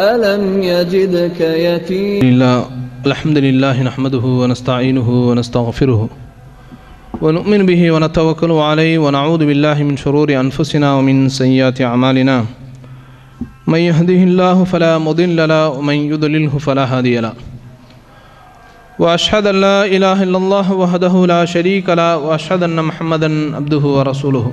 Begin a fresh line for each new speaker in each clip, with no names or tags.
ألم يجدك يتيما الحمد لله نحمده ونستعينه ونستغفره ونؤمن به ونتوكل عليه ونعوذ بالله من شرور أنفسنا ومن سيئات أعمالنا من يهده الله فلا مضل له ومن يضلله فلا هادي له وأشهد أن لا إله إلا الله وحده لا شريك له وأشهد أن محمدا عبده ورسوله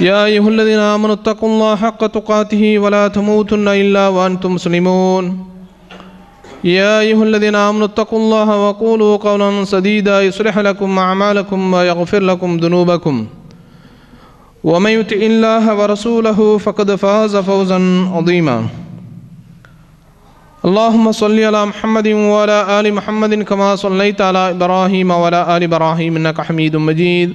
يا أيها الذين آمنوا اتقوا الله حق تقاته ولا تموتن إلا وأنتم مسلمون يا أيها الذين آمنوا اتقوا الله وقولوا قولا سديدا يصلح لكم أعمالكم ويغفر لكم ذنوبكم ومن يطع الله ورسوله فقد فاز فوزا عظيما اللهم صل على محمد وعلى آل محمد كما صليت على إبراهيم وعلى آل إبراهيم إنك حميد مجيد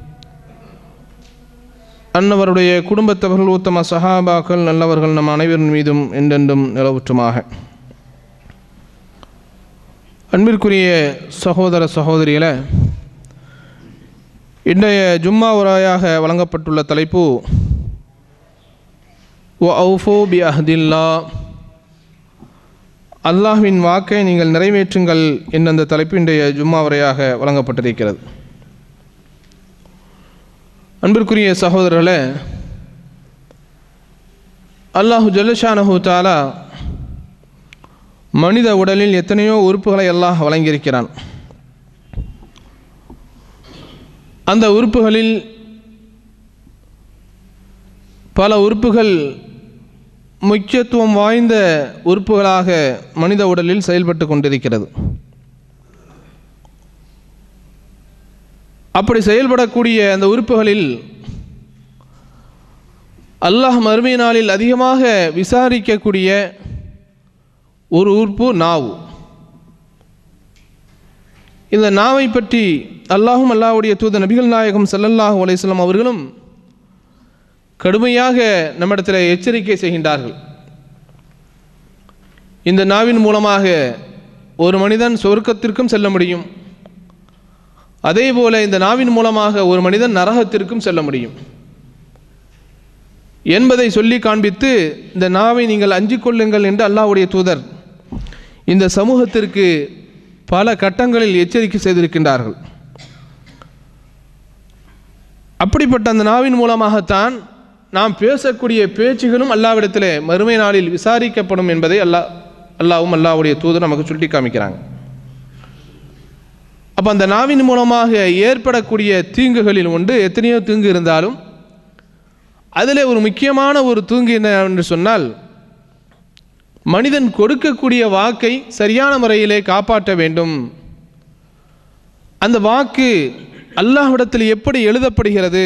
அன்னவருடைய குடும்பத்தவர்கள் உத்தம சஹாபாக்கள் நல்லவர்கள் நம் அனைவரின் மீதும் என்றென்றும் நிலவுற்றுமாக அன்பிற்குரிய சகோதர சகோதரிகளை இன்றைய ஜும்மா உரையாக வழங்கப்பட்டுள்ள தலைப்பு ஓ ஔஃபோ பி அஹதில்லா அல்லாஹ்வின் வாக்கை நீங்கள் நிறைவேற்றுங்கள் என்ற அந்த தலைப்பு இன்றைய ஜும்மா உரையாக வழங்கப்பட்டிருக்கிறது அன்பிற்குரிய சகோதரர்களே அல்லாஹு ஜல்லஷானஹு தாலா மனித உடலில் எத்தனையோ உறுப்புகளை அல்லாஹ் வழங்கியிருக்கிறான் அந்த உறுப்புகளில் பல உறுப்புகள் முக்கியத்துவம் வாய்ந்த உறுப்புகளாக மனித உடலில் செயல்பட்டு கொண்டிருக்கிறது அப்படி செயல்படக்கூடிய அந்த உறுப்புகளில் அல்லாஹ் மறுமை நாளில் அதிகமாக விசாரிக்கக்கூடிய ஒரு உறுப்பு நாவு இந்த நாவை பற்றி அல்லாஹும் அல்லாஹுடைய தூத நபிகள் நாயகம் சல்லல்லாஹு அலையம் அவர்களும் கடுமையாக நம்மிடத்தில் எச்சரிக்கை செய்கின்றார்கள் இந்த நாவின் மூலமாக ஒரு மனிதன் சொர்க்கத்திற்கும் செல்ல முடியும் அதே போல இந்த நாவின் மூலமாக ஒரு மனிதன் நரகத்திற்கும் செல்ல முடியும் என்பதை சொல்லி காண்பித்து இந்த நாவை நீங்கள் அஞ்சு கொள்ளுங்கள் என்று அல்லாவுடைய தூதர் இந்த சமூகத்திற்கு பல கட்டங்களில் எச்சரிக்கை செய்திருக்கின்றார்கள் அப்படிப்பட்ட அந்த நாவின் மூலமாகத்தான் நாம் பேசக்கூடிய பேச்சுகளும் அல்லாவிடத்தில் மறுமை நாளில் விசாரிக்கப்படும் என்பதை அல்லா அல்லாவும் அல்லாவுடைய தூதர் நமக்கு சுட்டி காமிக்கிறாங்க அப்போ அந்த நாவின் மூலமாக ஏற்படக்கூடிய தீங்குகளில் ஒன்று எத்தனையோ தீங்கு இருந்தாலும் அதில் ஒரு முக்கியமான ஒரு தூங்கு என்ன என்று சொன்னால் மனிதன் கொடுக்கக்கூடிய வாக்கை சரியான முறையிலே காப்பாற்ற வேண்டும் அந்த வாக்கு அல்லாஹ்விடத்தில் எப்படி எழுதப்படுகிறது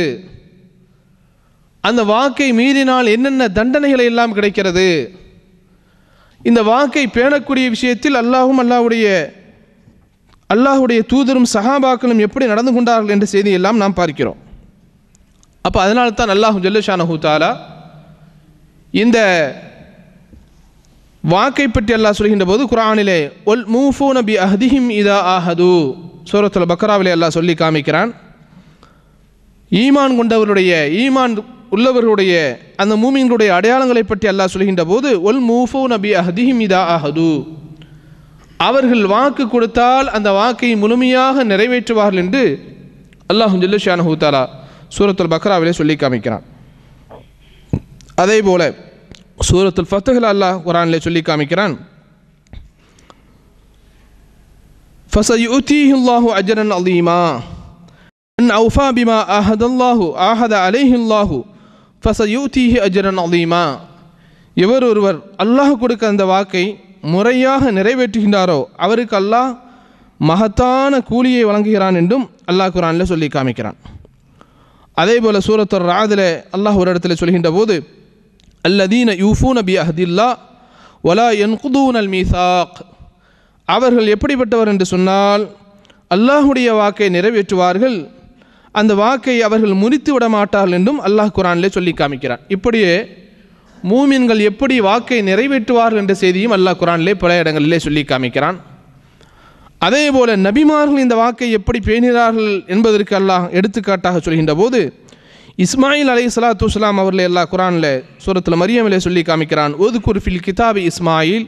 அந்த வாக்கை மீறினால் என்னென்ன தண்டனைகளை எல்லாம் கிடைக்கிறது இந்த வாக்கை பேணக்கூடிய விஷயத்தில் அல்லாஹும் அல்லாஹுடைய அல்லாஹுடைய தூதரும் சஹாபாக்களும் எப்படி நடந்து கொண்டார்கள் என்ற செய்தியெல்லாம் நாம் பார்க்கிறோம் அப்போ அதனால தான் அல்லாஹு ஜல்லஷானஹூ தாலா இந்த வாக்கை பற்றி அல்லா சொல்கின்ற போது குரானிலே ஒல் மூஃபூ நபி அஹதிஹிம் இதா ஆஹது சூரத்தில் பக்ராவிலே அல்லா சொல்லி காமிக்கிறான் ஈமான் கொண்டவருடைய ஈமான் உள்ளவர்களுடைய அந்த மூமின்களுடைய அடையாளங்களை பற்றி அல்லா சொல்கின்ற போது ஒல் மூஃபூ நபி அஹதிஹிம் இதா ஆஹது அவர்கள் வாக்கு கொடுத்தால் அந்த வாக்கை முழுமையாக நிறைவேற்றுவார்கள் என்று அல்லாஹு ஜில்லுஷான ஹூத்தாலா சூரத்துல் பக்ராவிலே சொல்லி காமிக்கிறான் அதே போல சூரத்துல் ஃபத்துஹில் அல்லாஹ் குரானிலே சொல்லி காமிக்கிறான் فسيؤتيه الله أجرا عظيما من أوفى بما آهد الله آهد عليه الله فسيؤتيه أجرا عظيما எவர் ஒருவர் அல்லாஹ் கொடுக்க அந்த வாக்கை முறையாக நிறைவேற்றுகின்றாரோ அவருக்கு அல்லாஹ் மகத்தான கூலியை வழங்குகிறான் என்றும் அல்லாஹ் குரானில் சொல்லி காமிக்கிறான் அதே போல் சூரத்தர் ராதில் அல்லாஹ் ஒரு இடத்துல சொல்கின்ற போது அல்லதீன யூஃபூ நபி அஹதில்லா ஒலா என் குதூன் அல் மீசாக் அவர்கள் எப்படிப்பட்டவர் என்று சொன்னால் அல்லாஹுடைய வாக்கை நிறைவேற்றுவார்கள் அந்த வாக்கை அவர்கள் முறித்து விட மாட்டார்கள் என்றும் அல்லாஹ் குரானிலே சொல்லி காமிக்கிறான் இப்படியே மூமின்கள் எப்படி வாக்கை நிறைவேற்றுவார்கள் என்ற செய்தியும் அல்லாஹ் குரானிலே பல இடங்களிலே சொல்லி காமிக்கிறான் அதே போல நபிமார்கள் இந்த வாக்கை எப்படி பேணினார்கள் என்பதற்கு அல்லாஹ் எடுத்துக்காட்டாக சொல்கின்ற போது இஸ்மாயில் அலை சலாத்து வலாம் அவர்களை அல்லாஹ் குரானில் சூரத்தில் மரியமிலே சொல்லி காமிக்கிறான் ஓது குர்ஃபில் கிதாபி இஸ்மாயில்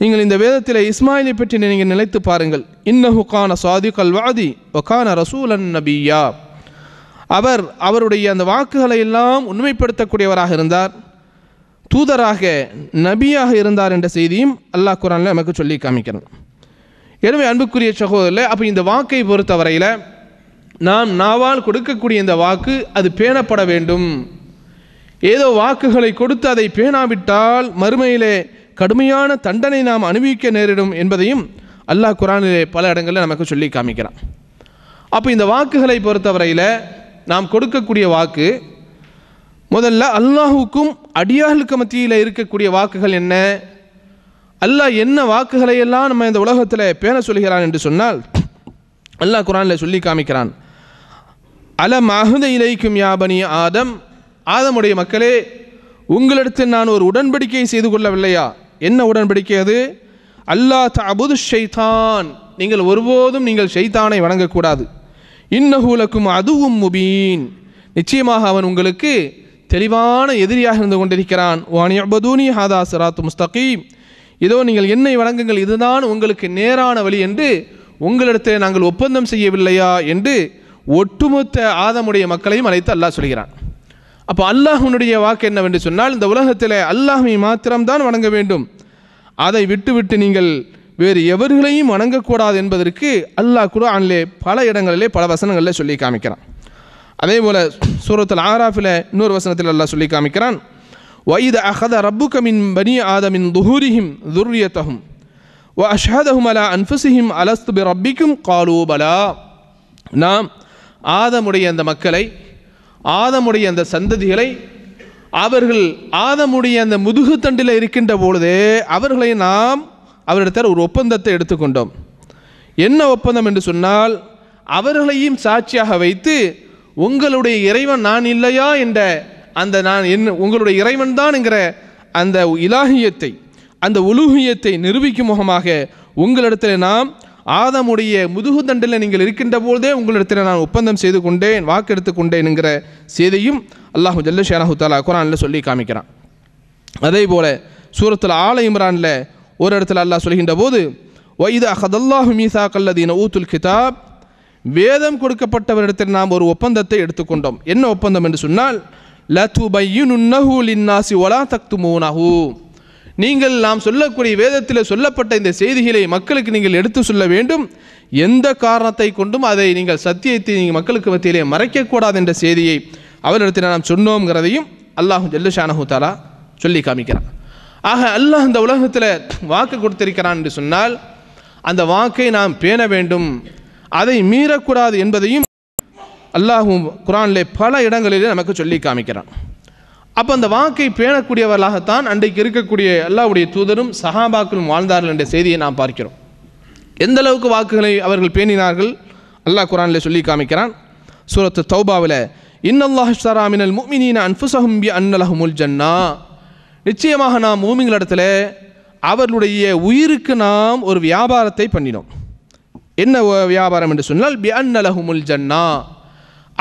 நீங்கள் இந்த வேதத்தில் இஸ்மாயிலை பற்றி நீங்கள் நினைத்து பாருங்கள் இன்னஹு கான சாதி கல்வாதி ஒகான ரசூலன் நபியா அவர் அவருடைய அந்த வாக்குகளை எல்லாம் உண்மைப்படுத்தக்கூடியவராக இருந்தார் தூதராக நபியாக இருந்தார் என்ற செய்தியும் அல்லாஹ் குரானில் நமக்கு சொல்லி காமிக்கிறான் எனவே அன்புக்குரிய சகோதரில் அப்போ இந்த வாக்கை பொறுத்தவரையில் நாம் நாவால் கொடுக்கக்கூடிய இந்த வாக்கு அது பேணப்பட வேண்டும் ஏதோ வாக்குகளை கொடுத்து அதை பேணாவிட்டால் மறுமையிலே கடுமையான தண்டனை நாம் அனுபவிக்க நேரிடும் என்பதையும் அல்லாஹ் குரானிலே பல இடங்களில் நமக்கு சொல்லி காமிக்கிறான் அப்போ இந்த வாக்குகளை பொறுத்தவரையில் நாம் கொடுக்கக்கூடிய வாக்கு முதல்ல அல்லாஹுக்கும் அடியார்களுக்கு மத்தியில் இருக்கக்கூடிய வாக்குகள் என்ன அல்லாஹ் என்ன வாக்குகளை எல்லாம் நம்ம இந்த உலகத்தில் பேண சொல்கிறான் என்று சொன்னால் அல்லாஹ் குரானில் சொல்லி காமிக்கிறான் அல மகுத இலைக்கும் யாபனி ஆதம் ஆதமுடைய மக்களே உங்களிடத்தில் நான் ஒரு உடன்படிக்கையை செய்து கொள்ளவில்லையா என்ன உடன்படிக்கை அது அல்லா அபுது ஷைதான் நீங்கள் ஒருபோதும் நீங்கள் ஷைதானை வணங்கக்கூடாது இன்னஹூலக்கும் அதுவும் முபீன் நிச்சயமாக அவன் உங்களுக்கு தெளிவான எதிரியாக இருந்து கொண்டிருக்கிறான் வாணியபதூனி ஹாதா சிராத்து முஸ்தகீம் இதோ நீங்கள் என்னை வழங்குங்கள் இதுதான் உங்களுக்கு நேரான வழி என்று உங்களிடத்தில் நாங்கள் ஒப்பந்தம் செய்யவில்லையா என்று ஒட்டுமொத்த ஆதமுடைய மக்களையும் அழைத்து அல்லாஹ் சொல்கிறான் அப்போ அல்லாஹனுடைய வாக்கு என்னவென்று சொன்னால் இந்த உலகத்தில் அல்லாஹை மாத்திரம்தான் வணங்க வேண்டும் அதை விட்டுவிட்டு நீங்கள் வேறு எவர்களையும் வணங்கக்கூடாது என்பதற்கு அல்லாஹ் குரானிலே பல இடங்களிலே பல வசனங்களில் சொல்லி காமிக்கிறான் அதே போல் சூரத்தில் ஆராஃபில் இன்னொரு வசனத்தில் அல்லாஹ் சொல்லி காமிக்கிறான் வைத அஹத ரப்பு கமின் பனி ஆதமின் துஹூரிஹிம் துர்யத்தஹும் வ அஷஹதஹும் அலா அன்ஃபுசிஹிம் அலஸ்து பி ரப்பிக்கும் காலூபலா நாம் ஆதமுடைய அந்த மக்களை ஆதமுடைய அந்த சந்ததிகளை அவர்கள் ஆதமுடைய அந்த முதுகுத்தண்டில் இருக்கின்ற பொழுதே அவர்களை நாம் அவரிடத்தில் ஒரு ஒப்பந்தத்தை எடுத்துக்கொண்டோம் என்ன ஒப்பந்தம் என்று சொன்னால் அவர்களையும் சாட்சியாக வைத்து உங்களுடைய இறைவன் நான் இல்லையா என்ற அந்த நான் என் உங்களுடைய இறைவன் தான் என்கிற அந்த இலாகியத்தை அந்த உலூகியத்தை நிரூபிக்கும் முகமாக உங்களிடத்தில் நாம் ஆதமுடைய முதுகுதண்டில் நீங்கள் இருக்கின்ற போதே உங்களிடத்தில் நான் ஒப்பந்தம் செய்து கொண்டேன் வாக்கு கொண்டேன் என்கிற செய்தியும் அல்லாஹு ஜல்ல ஷேனாஹு தாலா குரானில் சொல்லி காமிக்கிறான் அதே போல் சூரத்தில் ஆல இம்ரானில் ஒரு இடத்துல அல்லாஹ் சொல்கின்ற போது வைதா ஹதல்லாஹு மீசா கல்லதீன ஊத்துல் கிதாப் வேதம் கொடுக்கப்பட்டவரிடத்தில் நாம் ஒரு ஒப்பந்தத்தை எடுத்துக்கொண்டோம் என்ன ஒப்பந்தம் என்று சொன்னால் லதுபையுன்னஹு லின்னாசி ஒலா தக்துமூனஹு நீங்கள் நாம் சொல்லக்கூடிய வேதத்தில் சொல்லப்பட்ட இந்த செய்திகளை மக்களுக்கு நீங்கள் எடுத்து சொல்ல வேண்டும் எந்த காரணத்தை கொண்டும் அதை நீங்கள் சத்தியத்தை நீங்கள் மக்களுக்கு மத்தியிலே மறைக்கக்கூடாது என்ற செய்தியை அவரிடத்தில் நாம் சொன்னோங்கிறதையும் அல்லாஹு ஜல்லு ஷானஹு தாலா சொல்லி காமிக்கிறான் ஆக அல்லாஹ் இந்த உலகத்தில் வாக்கு கொடுத்திருக்கிறான் என்று சொன்னால் அந்த வாக்கை நாம் பேண வேண்டும் அதை மீறக்கூடாது என்பதையும் அல்லாஹும் குரான்லே பல இடங்களிலே நமக்கு சொல்லி காமிக்கிறான் அப்போ அந்த வாக்கை பேணக்கூடியவர்களாகத்தான் அன்றைக்கு இருக்கக்கூடிய அல்லாவுடைய தூதரும் சஹாபாக்களும் வாழ்ந்தார்கள் என்ற செய்தியை நாம் பார்க்கிறோம் எந்த அளவுக்கு வாக்குகளை அவர்கள் பேணினார்கள் அல்லாஹ் குரானில் சொல்லி காமிக்கிறான் சூரத்து தௌபாவில் இன்னல்லாஹாராமினல் முமினின அன்புசஹும் பி அன்னலஹமுல் ஜன்னா நிச்சயமாக நாம் மூமிங்களிடத்தில் அவர்களுடைய உயிருக்கு நாம் ஒரு வியாபாரத்தை பண்ணினோம் என்ன வியாபாரம் என்று சொன்னால் பியன்னலஹுமுல் ஜன்னா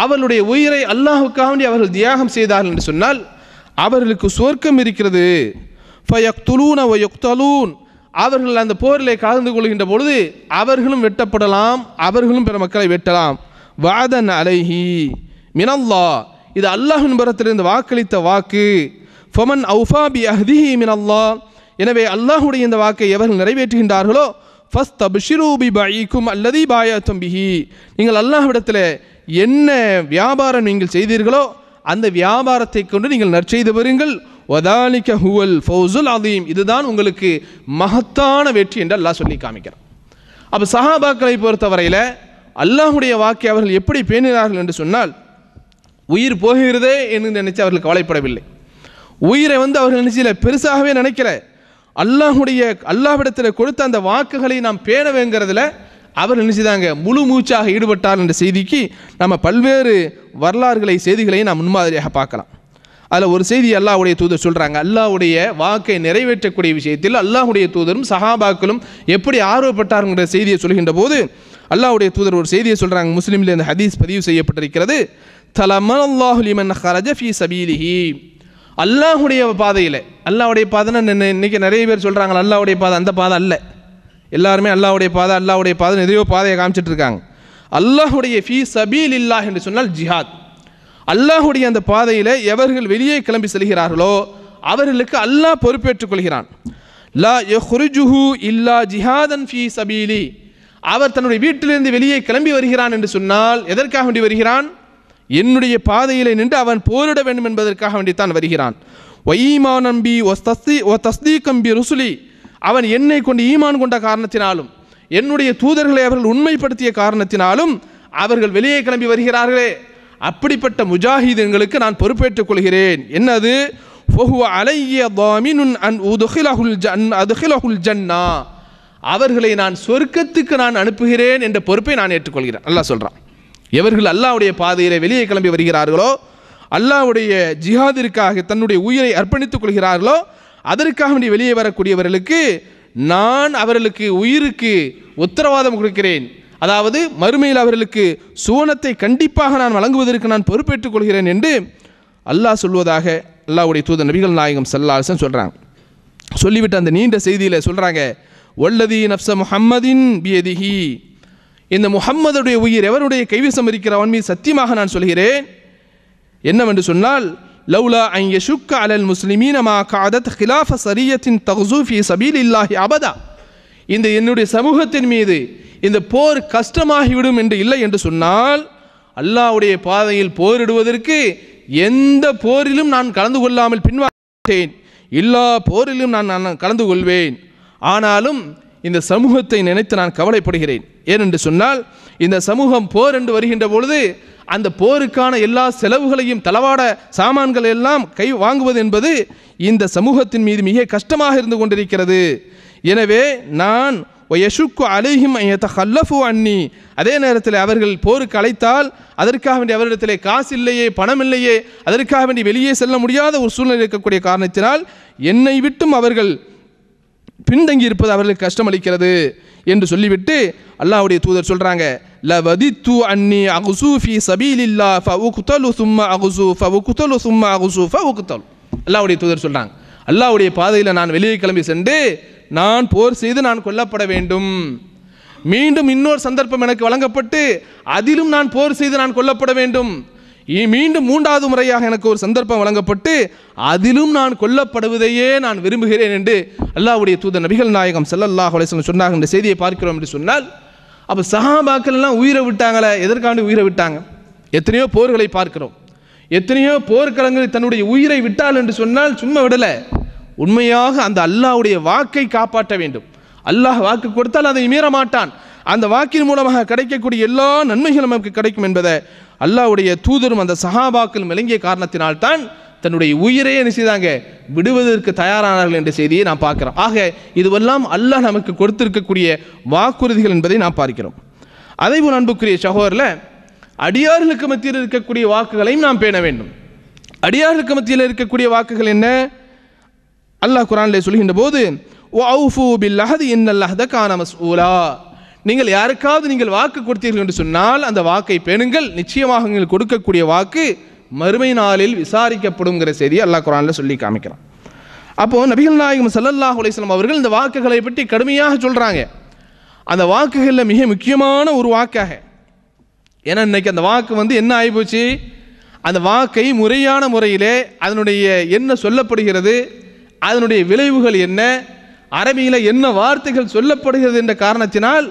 அவளுடைய உயிரை அல்லாஹுக்காக வேண்டி அவர்கள் தியாகம் செய்தார்கள் என்று சொன்னால் அவர்களுக்கு சுவர்க்கம் இருக்கிறது ஃபயக்துலூன் அவர்கள் அந்த போரில் கலந்து கொள்கின்ற பொழுது அவர்களும் வெட்டப்படலாம் அவர்களும் பிற மக்களை வெட்டலாம் வாதன் அலைஹி மினல்லா இது அல்லாஹின் புறத்திலிருந்து வாக்களித்த வாக்கு ஃபமன் அவுஃபா பி அஹ்தி மினல்லா எனவே அல்லாஹுடைய இந்த வாக்கை எவர்கள் நிறைவேற்றுகின்றார்களோ ஃபஸ்ட் அபிஷிரூபி பாயிக்கும் அல்லதி பாயாத்தும் நீங்கள் அல்லாஹ்விடத்தில் என்ன வியாபாரம் நீங்கள் செய்தீர்களோ அந்த வியாபாரத்தை கொண்டு நீங்கள் நற்செய்து வருங்கள் ஒதானிக்க ஹுவல் ஃபௌசுல் அதீம் இதுதான் உங்களுக்கு மகத்தான வெற்றி என்று அல்லாஹ் சொல்லி காமிக்கிறான் அப்போ சஹாபாக்களை பொறுத்தவரையில் அல்லாஹுடைய வாக்கை அவர்கள் எப்படி பேணினார்கள் என்று சொன்னால் உயிர் போகிறதே என்று நினைச்சு அவர்கள் கவலைப்படவில்லை உயிரை வந்து அவர்கள் நினைச்சில பெருசாகவே நினைக்கிற அல்லாஹுடைய அல்லாஹ்விடத்தில் கொடுத்த அந்த வாக்குகளை நாம் பேணவேங்கிறதுல அவர் நினைச்சுதாங்க முழு மூச்சாக ஈடுபட்டார் என்ற செய்திக்கு நம்ம பல்வேறு வரலாறுகளை செய்திகளையும் நாம் முன்மாதிரியாக பார்க்கலாம் அதில் ஒரு செய்தி அல்லாஹுடைய தூதர் சொல்கிறாங்க அல்லாஹுடைய வாக்கை நிறைவேற்றக்கூடிய விஷயத்தில் அல்லாஹுடைய தூதரும் சஹாபாக்களும் எப்படி ஆர்வப்பட்டாருங்கிற செய்தியை சொல்கின்ற போது அல்லாஹுடைய தூதர் ஒரு செய்தியை சொல்கிறாங்க முஸ்லீமில் இந்த ஹதீஸ் பதிவு செய்யப்பட்டிருக்கிறது அல்லாஹுலிமன் ஹரஜஃபி சபீலிஹி அல்லாஹுடைய பாதையில் அல்லாவுடைய பாதைன்னு இன்னைக்கு நிறைய பேர் சொல்கிறாங்க அல்லாவுடைய பாதை அந்த பாதை அல்ல எல்லாருமே அல்லாவுடைய பாதை அல்லாவுடைய பாதை எதிரியோ பாதையை காமிச்சிட்டு இருக்காங்க அல்லாஹுடைய ஃபீ சபீல் இல்லா என்று சொன்னால் ஜிஹாத் அல்லாஹுடைய அந்த பாதையில் எவர்கள் வெளியே கிளம்பி செல்கிறார்களோ அவர்களுக்கு அல்லாஹ் பொறுப்பேற்றுக் கொள்கிறான் லா எஹ்ருஜுஹு இல்லா ஜிஹாதன் ஃபீ சபீலி அவர் தன்னுடைய வீட்டிலிருந்து வெளியே கிளம்பி வருகிறான் என்று சொன்னால் எதற்காக வேண்டி வருகிறான் என்னுடைய பாதையிலே நின்று அவன் போரிட வேண்டும் என்பதற்காக வேண்டித்தான் வருகிறான் ஒய்மா நம்பி ஒ தஸ்தி ஒ கம்பி ருசுலி அவன் என்னை கொண்டு ஈமான் கொண்ட காரணத்தினாலும் என்னுடைய தூதர்களை அவர்கள் உண்மைப்படுத்திய காரணத்தினாலும் அவர்கள் வெளியே கிளம்பி வருகிறார்களே அப்படிப்பட்ட முஜாஹிதன்களுக்கு நான் பொறுப்பேற்றுக் கொள்கிறேன் என்னது அலைய அன் ஜன் ஜன்னா அவர்களை நான் சொர்க்கத்துக்கு நான் அனுப்புகிறேன் என்ற பொறுப்பை நான் ஏற்றுக்கொள்கிறேன் நல்லா சொல்கிறான் எவர்கள் அல்லாவுடைய பாதையிலே வெளியே கிளம்பி வருகிறார்களோ அல்லாவுடைய ஜிஹாதிற்காக தன்னுடைய உயிரை அர்ப்பணித்துக் கொள்கிறார்களோ அதற்காக வெளியே வரக்கூடியவர்களுக்கு நான் அவர்களுக்கு உயிருக்கு உத்தரவாதம் கொடுக்கிறேன் அதாவது மறுமையில் அவர்களுக்கு சுவனத்தை கண்டிப்பாக நான் வழங்குவதற்கு நான் பொறுப்பேற்றுக் கொள்கிறேன் என்று அல்லாஹ் சொல்வதாக அல்லாவுடைய தூத நபிகள் நாயகம் சல்லாசன் சொல்கிறாங்க சொல்லிவிட்டு அந்த நீண்ட செய்தியில் சொல்கிறாங்க ஒல்லதி நப்ச முஹம்மதின் பியதிஹி இந்த முகம்மதுடைய உயிர் எவருடைய கைவிசம் இருக்கிறவன் மீது சத்தியமாக நான் சொல்கிறேன் என்னவென்று சொன்னால் லவ்லா அன் யஷுக்க அலல் முஸ்லிமீன மா காதத் ஹிலாஃப சரியத்தின் தகசூஃபி சபீல் இல்லாஹி அபதா இந்த என்னுடைய சமூகத்தின் மீது இந்த போர் கஷ்டமாகிவிடும் என்று இல்லை என்று சொன்னால் அல்லாவுடைய பாதையில் போரிடுவதற்கு எந்த போரிலும் நான் கலந்து கொள்ளாமல் பின்வாட்டேன் எல்லா போரிலும் நான் நான் கலந்து கொள்வேன் ஆனாலும் இந்த சமூகத்தை நினைத்து நான் கவலைப்படுகிறேன் ஏனென்று சொன்னால் இந்த சமூகம் போர் என்று வருகின்ற பொழுது அந்த போருக்கான எல்லா செலவுகளையும் தளவாட சாமான்கள் எல்லாம் கை வாங்குவது என்பது இந்த சமூகத்தின் மீது மிக கஷ்டமாக இருந்து கொண்டிருக்கிறது எனவே நான் யசுக்கு அலைஹிம் ஹல்லஃபு அன்னி அதே நேரத்தில் அவர்கள் போருக்கு அழைத்தால் அதற்காக வேண்டிய அவரிடத்தில் காசு இல்லையே பணம் இல்லையே அதற்காக வேண்டி வெளியே செல்ல முடியாத ஒரு சூழ்நிலை இருக்கக்கூடிய காரணத்தினால் என்னை விட்டும் அவர்கள் பின்தங்கி இருப்பது அவர்களுக்கு கஷ்டமளிக்கிறது என்று சொல்லிவிட்டு அல்லாவுடைய தூதர் சொல்கிறாங்க வதித்து அன்னி அகுசு ஃபி சபீலில்லா ஃபவுகுதலு சும்மா அகுசு ஃபவுகுதலு சும்மா அகுசு குத்தல் அல்லாஹுடைய தூதர் சொல்கிறாங்க அல்லாவுடைய பாதையில் நான் வெளியே கிளம்பி சென்று நான் போர் செய்து நான் கொல்லப்பட வேண்டும் மீண்டும் இன்னொரு சந்தர்ப்பம் எனக்கு வழங்கப்பட்டு அதிலும் நான் போர் செய்து நான் கொல்லப்பட வேண்டும் மீண்டும் மூன்றாவது முறையாக எனக்கு ஒரு சந்தர்ப்பம் வழங்கப்பட்டு அதிலும் நான் கொல்லப்படுவதையே நான் விரும்புகிறேன் என்று அல்லாவுடைய தூத நபிகள் நாயகம் செல்லல்லா அலைசன் சொன்னாங்க என்ற செய்தியை பார்க்கிறோம் என்று சொன்னால் அப்போ எல்லாம் உயிரை விட்டாங்களே எதற்காண்டு உயிரை விட்டாங்க எத்தனையோ போர்களை பார்க்கிறோம் எத்தனையோ போர்க்களங்கள் தன்னுடைய உயிரை விட்டால் என்று சொன்னால் சும்மா விடலை உண்மையாக அந்த அல்லாவுடைய வாக்கை காப்பாற்ற வேண்டும் அல்லாஹ் வாக்கு கொடுத்தால் அதை மீற மாட்டான் அந்த வாக்கின் மூலமாக கிடைக்கக்கூடிய எல்லா நன்மைகளும் நமக்கு கிடைக்கும் என்பதை அல்லாவுடைய தூதரும் அந்த சஹாபாக்களும் விளங்கிய காரணத்தினால்தான் தன்னுடைய உயிரே என்ன செய்தாங்க விடுவதற்கு தயாரானார்கள் என்ற செய்தியை நான் பார்க்கிறோம் ஆக இதுவெல்லாம் அல்லாஹ் நமக்கு கொடுத்திருக்கக்கூடிய வாக்குறுதிகள் என்பதை நாம் பார்க்கிறோம் அதே போல் அன்புக்குரிய சகோதரில் அடியார்களுக்கு மத்தியில் இருக்கக்கூடிய வாக்குகளையும் நாம் பேண வேண்டும் அடியார்களுக்கு மத்தியில் இருக்கக்கூடிய வாக்குகள் என்ன அல்லாஹ் குரானில் சொல்கின்ற போது ஓ அவுஃபு பில் லஹது இன்னல் லஹத கான நீங்கள் யாருக்காவது நீங்கள் வாக்கு கொடுத்தீர்கள் என்று சொன்னால் அந்த வாக்கை பெணுங்கள் நிச்சயமாக நீங்கள் கொடுக்கக்கூடிய வாக்கு மறுமை நாளில் விசாரிக்கப்படுங்கிற செய்தி அல்லாஹ் குரானில் சொல்லி காமிக்கிறான் அப்போது நபிகள் நாயகம் சல்லல்லாஹ் அலிஸ்லாம் அவர்கள் இந்த வாக்குகளை பற்றி கடுமையாக சொல்கிறாங்க அந்த வாக்குகளில் மிக முக்கியமான ஒரு வாக்காக ஏன்னா இன்னைக்கு அந்த வாக்கு வந்து என்ன ஆகிப்போச்சு அந்த வாக்கை முறையான முறையிலே அதனுடைய என்ன சொல்லப்படுகிறது அதனுடைய விளைவுகள் என்ன அரபியில் என்ன வார்த்தைகள் சொல்லப்படுகிறது என்ற காரணத்தினால்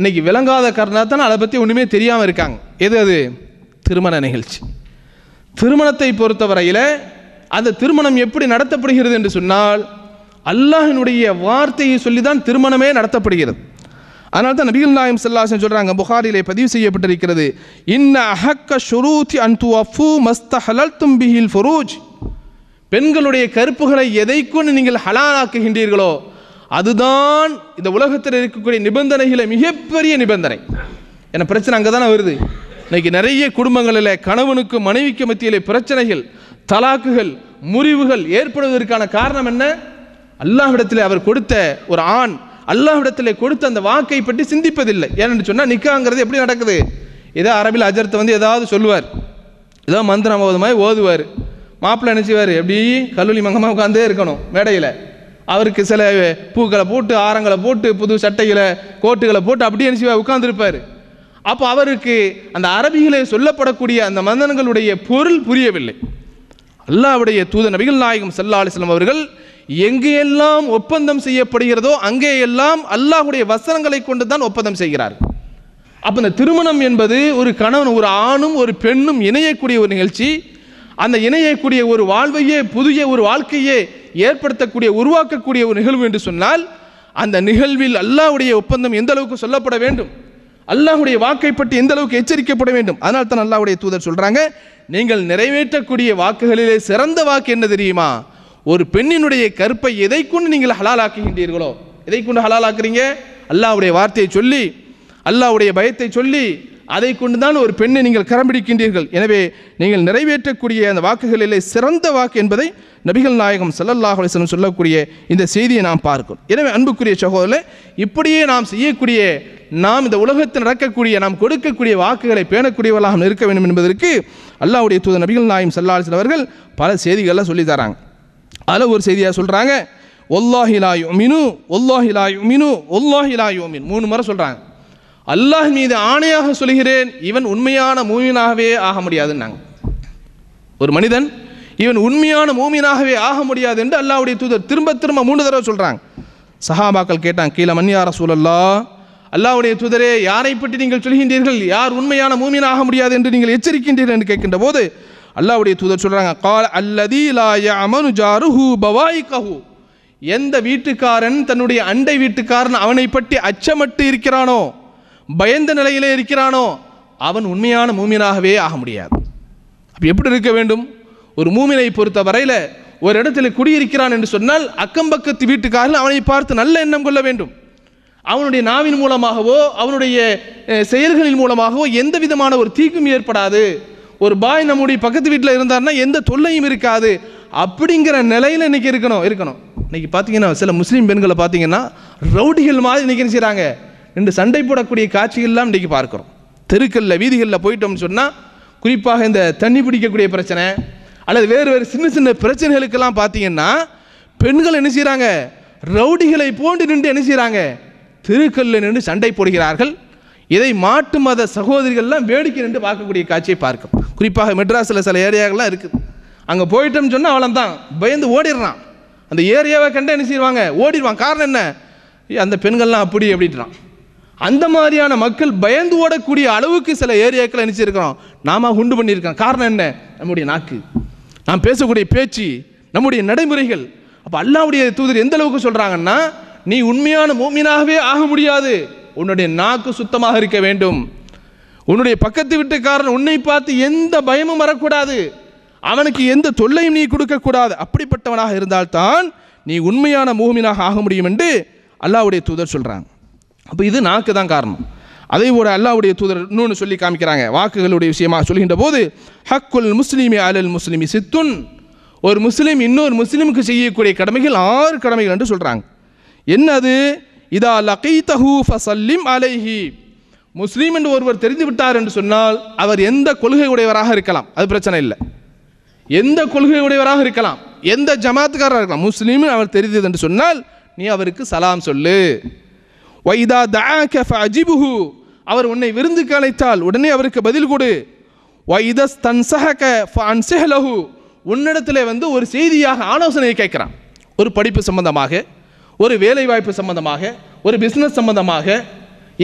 இன்றைக்கி விளங்காத காரணத்தால் அதை பற்றி ஒன்றுமே தெரியாமல் இருக்காங்க எது அது திருமண நிகழ்ச்சி திருமணத்தை பொறுத்தவரையில் அந்த திருமணம் எப்படி நடத்தப்படுகிறது என்று சொன்னால் அல்லாஹினுடைய வார்த்தையை சொல்லி தான் திருமணமே நடத்தப்படுகிறது அதனால தான் நபிகள் நாயம் செல்லாசன் சொல்கிறாங்க புகாரிலே பதிவு செய்யப்பட்டிருக்கிறது இன்ன அஹக்க ஷுரூத்தி அன்து அஃபு மஸ்த ஹலல் தும்பிஹில் ஃபரூஜ் பெண்களுடைய கருப்புகளை எதைக்குன்னு நீங்கள் ஹலாலாக்குகின்றீர்களோ அதுதான் இந்த உலகத்தில் இருக்கக்கூடிய நிபந்தனைகளை மிகப்பெரிய நிபந்தனை என்ன பிரச்சனை அங்கே தானே வருது இன்னைக்கு நிறைய குடும்பங்களில் கணவனுக்கும் மனைவிக்கு மத்தியிலே பிரச்சனைகள் தலாக்குகள் முறிவுகள் ஏற்படுவதற்கான காரணம் என்ன அல்லாஹ்விடத்தில் அவர் கொடுத்த ஒரு ஆண் அல்லாஹ்விடத்தில் கொடுத்த அந்த வாக்கை பற்றி சிந்திப்பதில்லை ஏன்னு சொன்னால் நிக்காங்கிறது எப்படி நடக்குது ஏதோ அரபில் அஜர்த்தை வந்து ஏதாவது சொல்லுவார் ஏதோ மந்திரம் ஓதுமாய் ஓதுவார் மாப்பிள்ளை நினச்சிவார் எப்படி கல்லூரி மங்கமாக உட்காந்தே இருக்கணும் மேடையில் அவருக்கு சில பூக்களை போட்டு ஆரங்களை போட்டு புது சட்டைகளை கோட்டுகளை போட்டு அப்படியே சிவா உட்காந்துருப்பார் அப்போ அவருக்கு அந்த அரபிகளை சொல்லப்படக்கூடிய அந்த மன்னன்களுடைய பொருள் புரியவில்லை அல்லாவுடைய தூத நபிகள் நாயகம் சல்லா அலிஸ்லாம் அவர்கள் எங்கேயெல்லாம் ஒப்பந்தம் செய்யப்படுகிறதோ அங்கே எல்லாம் அல்லாஹுடைய வசனங்களை கொண்டு தான் ஒப்பந்தம் செய்கிறார் அப்போ இந்த திருமணம் என்பது ஒரு கணவன் ஒரு ஆணும் ஒரு பெண்ணும் இணையக்கூடிய ஒரு நிகழ்ச்சி அந்த இணையக்கூடிய ஒரு வாழ்வையே புதிய ஒரு வாழ்க்கையே ஏற்படுத்தக்கூடிய உருவாக்கக்கூடிய ஒரு நிகழ்வு என்று சொன்னால் அந்த நிகழ்வில் அல்லாவுடைய ஒப்பந்தம் எந்த அளவுக்கு சொல்லப்பட வேண்டும் அல்லாஹுடைய வாக்கை பற்றி எந்த அளவுக்கு எச்சரிக்கப்பட வேண்டும் அதனால் தான் அல்லாஹுடைய தூதர் சொல்கிறாங்க நீங்கள் நிறைவேற்றக்கூடிய வாக்குகளிலே சிறந்த வாக்கு என்ன தெரியுமா ஒரு பெண்ணினுடைய கற்பை எதை கொண்டு நீங்கள் ஹலாலாக்குகின்றீர்களோ எதை கொண்டு ஹலாலாக்குறீங்க அல்லாவுடைய வார்த்தையை சொல்லி அல்லாவுடைய பயத்தை சொல்லி அதை கொண்டுதான் ஒரு பெண்ணை நீங்கள் கரம்பிடிக்கின்றீர்கள் எனவே நீங்கள் நிறைவேற்றக்கூடிய அந்த வாக்குகளிலே சிறந்த வாக்கு என்பதை நபிகள் நாயகம் சல்லல்லாஹ் சொல்லக்கூடிய இந்த செய்தியை நாம் பார்க்கும் எனவே அன்புக்குரிய சகோதரர் இப்படியே நாம் செய்யக்கூடிய நாம் இந்த உலகத்தில் நடக்கக்கூடிய நாம் கொடுக்கக்கூடிய வாக்குகளை பேணக்கூடியவர்களாக இருக்க வேண்டும் என்பதற்கு அல்லாவுடைய தூத நபிகள் நாயம் சல்லா அலிஸ்லம் அவர்கள் பல செய்திகளெல்லாம் சொல்லி தராங்க அதில் ஒரு செய்தியாக சொல்கிறாங்க ஒல்லாஹிலாயோ மினு ஒல்லாஹிலாயோ மினு ஒல்லாஹிலாயோ மீன் மூணு முறை சொல்கிறாங்க அல்லாஹ் மீது ஆணையாக சொல்கிறேன் இவன் உண்மையான மூமியனாகவே ஆக முடியாதுன்னாங்க ஒரு மனிதன் இவன் உண்மையான மூமியனாகவே ஆக முடியாது என்று அல்லாவுடைய தூதர் திரும்ப திரும்ப மூன்று தடவை சொல்கிறாங்க சஹாபாக்கள் கேட்டாங்க கீழே மன்னியார சூழல்லா அல்லாவுடைய தூதரே யாரை பற்றி நீங்கள் சொல்கின்றீர்கள் யார் உண்மையான மூமியன் ஆக முடியாது என்று நீங்கள் எச்சரிக்கின்றீர்கள் என்று கேட்கின்ற போது அல்லாவுடைய தூதர் சொல்கிறாங்க கால் அல்லதி லாய அமனு பவாய் கஹூ எந்த வீட்டுக்காரன் தன்னுடைய அண்டை வீட்டுக்காரன் அவனை பற்றி அச்சமட்டு இருக்கிறானோ பயந்த நிலையிலே இருக்கிறானோ அவன் உண்மையான மூமினாகவே ஆக முடியாது அப்போ எப்படி இருக்க வேண்டும் ஒரு மூமினை பொறுத்த வரையில் ஒரு இடத்துல குடியிருக்கிறான் என்று சொன்னால் அக்கம்பக்கத்து வீட்டுக்காரர்கள் அவனை பார்த்து நல்ல எண்ணம் கொள்ள வேண்டும் அவனுடைய நாவின் மூலமாகவோ அவனுடைய செயல்களின் மூலமாகவோ எந்த விதமான ஒரு தீக்கும் ஏற்படாது ஒரு பாய் நம்முடைய பக்கத்து வீட்டில் இருந்தார்னா எந்த தொல்லையும் இருக்காது அப்படிங்கிற நிலையில் இன்றைக்கி இருக்கணும் இருக்கணும் இன்றைக்கி பார்த்தீங்கன்னா சில முஸ்லீம் பெண்களை பார்த்தீங்கன்னா ரவுடிகள் மாதிரி செய்கிறாங்க என்று சண்டை போடக்கூடிய காட்சிகள்லாம் இன்றைக்கு பார்க்குறோம் தெருக்களில் வீதிகளில் போயிட்டோம்னு சொன்னால் குறிப்பாக இந்த தண்ணி பிடிக்கக்கூடிய பிரச்சனை அல்லது வேறு வேறு சின்ன சின்ன பிரச்சனைகளுக்கெல்லாம் பார்த்தீங்கன்னா பெண்கள் என்ன செய்கிறாங்க ரவுடிகளை போன்று நின்று என்ன செய்கிறாங்க தெருக்களில் நின்று சண்டை போடுகிறார்கள் இதை மாட்டு மத சகோதரிகள்லாம் வேடிக்கை நின்று பார்க்கக்கூடிய காட்சியை பார்க்கும் குறிப்பாக மெட்ராஸில் சில ஏரியாக்கள்லாம் இருக்குது அங்கே போயிட்டோம்னு சொன்னால் அவளம் தான் பயந்து ஓடிடுறான் அந்த ஏரியாவை கண்டு என்ன செய்வாங்க ஓடிடுவான் காரணம் என்ன அந்த பெண்கள்லாம் அப்படி அப்படின்றான் அந்த மாதிரியான மக்கள் பயந்து ஓடக்கூடிய அளவுக்கு சில ஏரியாக்களை நினச்சிருக்கிறோம் நாம உண்டு பண்ணியிருக்கோம் காரணம் என்ன நம்முடைய நாக்கு நாம் பேசக்கூடிய பேச்சு நம்முடைய நடைமுறைகள் அப்போ அல்லாவுடைய தூதர் எந்த அளவுக்கு சொல்கிறாங்கன்னா நீ உண்மையான மூமினாகவே ஆக முடியாது உன்னுடைய நாக்கு சுத்தமாக இருக்க வேண்டும் உன்னுடைய பக்கத்து வீட்டுக்காரன் உன்னை பார்த்து எந்த பயமும் வரக்கூடாது அவனுக்கு எந்த தொல்லையும் நீ கொடுக்கக்கூடாது அப்படிப்பட்டவனாக இருந்தால்தான் நீ உண்மையான மூமினாக ஆக முடியும் என்று அல்லாவுடைய தூதர் சொல்கிறாங்க அப்போ இது நாக்கு தான் காரணம் அதே போல அல்லாவுடைய தூதர் இன்னொன்று சொல்லி காமிக்கிறாங்க வாக்குகளுடைய விஷயமா சொல்கின்ற போது ஹக்குல் முஸ்லீமி அலல் முஸ்லிமி சித்துன் ஒரு முஸ்லீம் இன்னொரு முஸ்லீமுக்கு செய்யக்கூடிய கடமைகள் ஆறு கடமைகள் என்று சொல்கிறாங்க என்னது இதா லகை தஹூ ஃபசல்லிம் அலைஹி முஸ்லீம் என்று ஒருவர் தெரிந்து விட்டார் என்று சொன்னால் அவர் எந்த கொள்கை உடையவராக இருக்கலாம் அது பிரச்சனை இல்லை எந்த கொள்கை உடையவராக இருக்கலாம் எந்த ஜமாத்துக்காராக இருக்கலாம் முஸ்லீம் அவர் தெரிந்தது என்று சொன்னால் நீ அவருக்கு சலாம் சொல்லு வைதா தஆக ஃபஜிபுஹு அவர் உன்னை விருந்துக்கு அழைத்தால் உடனே அவருக்கு பதில் கொடு வைதஸ் தன் சஹக ஃபான்சஹலஹு உன்னிடத்தில் வந்து ஒரு செய்தியாக ஆலோசனையை கேட்குறான் ஒரு படிப்பு சம்பந்தமாக ஒரு வேலைவாய்ப்பு சம்பந்தமாக ஒரு பிஸ்னஸ் சம்பந்தமாக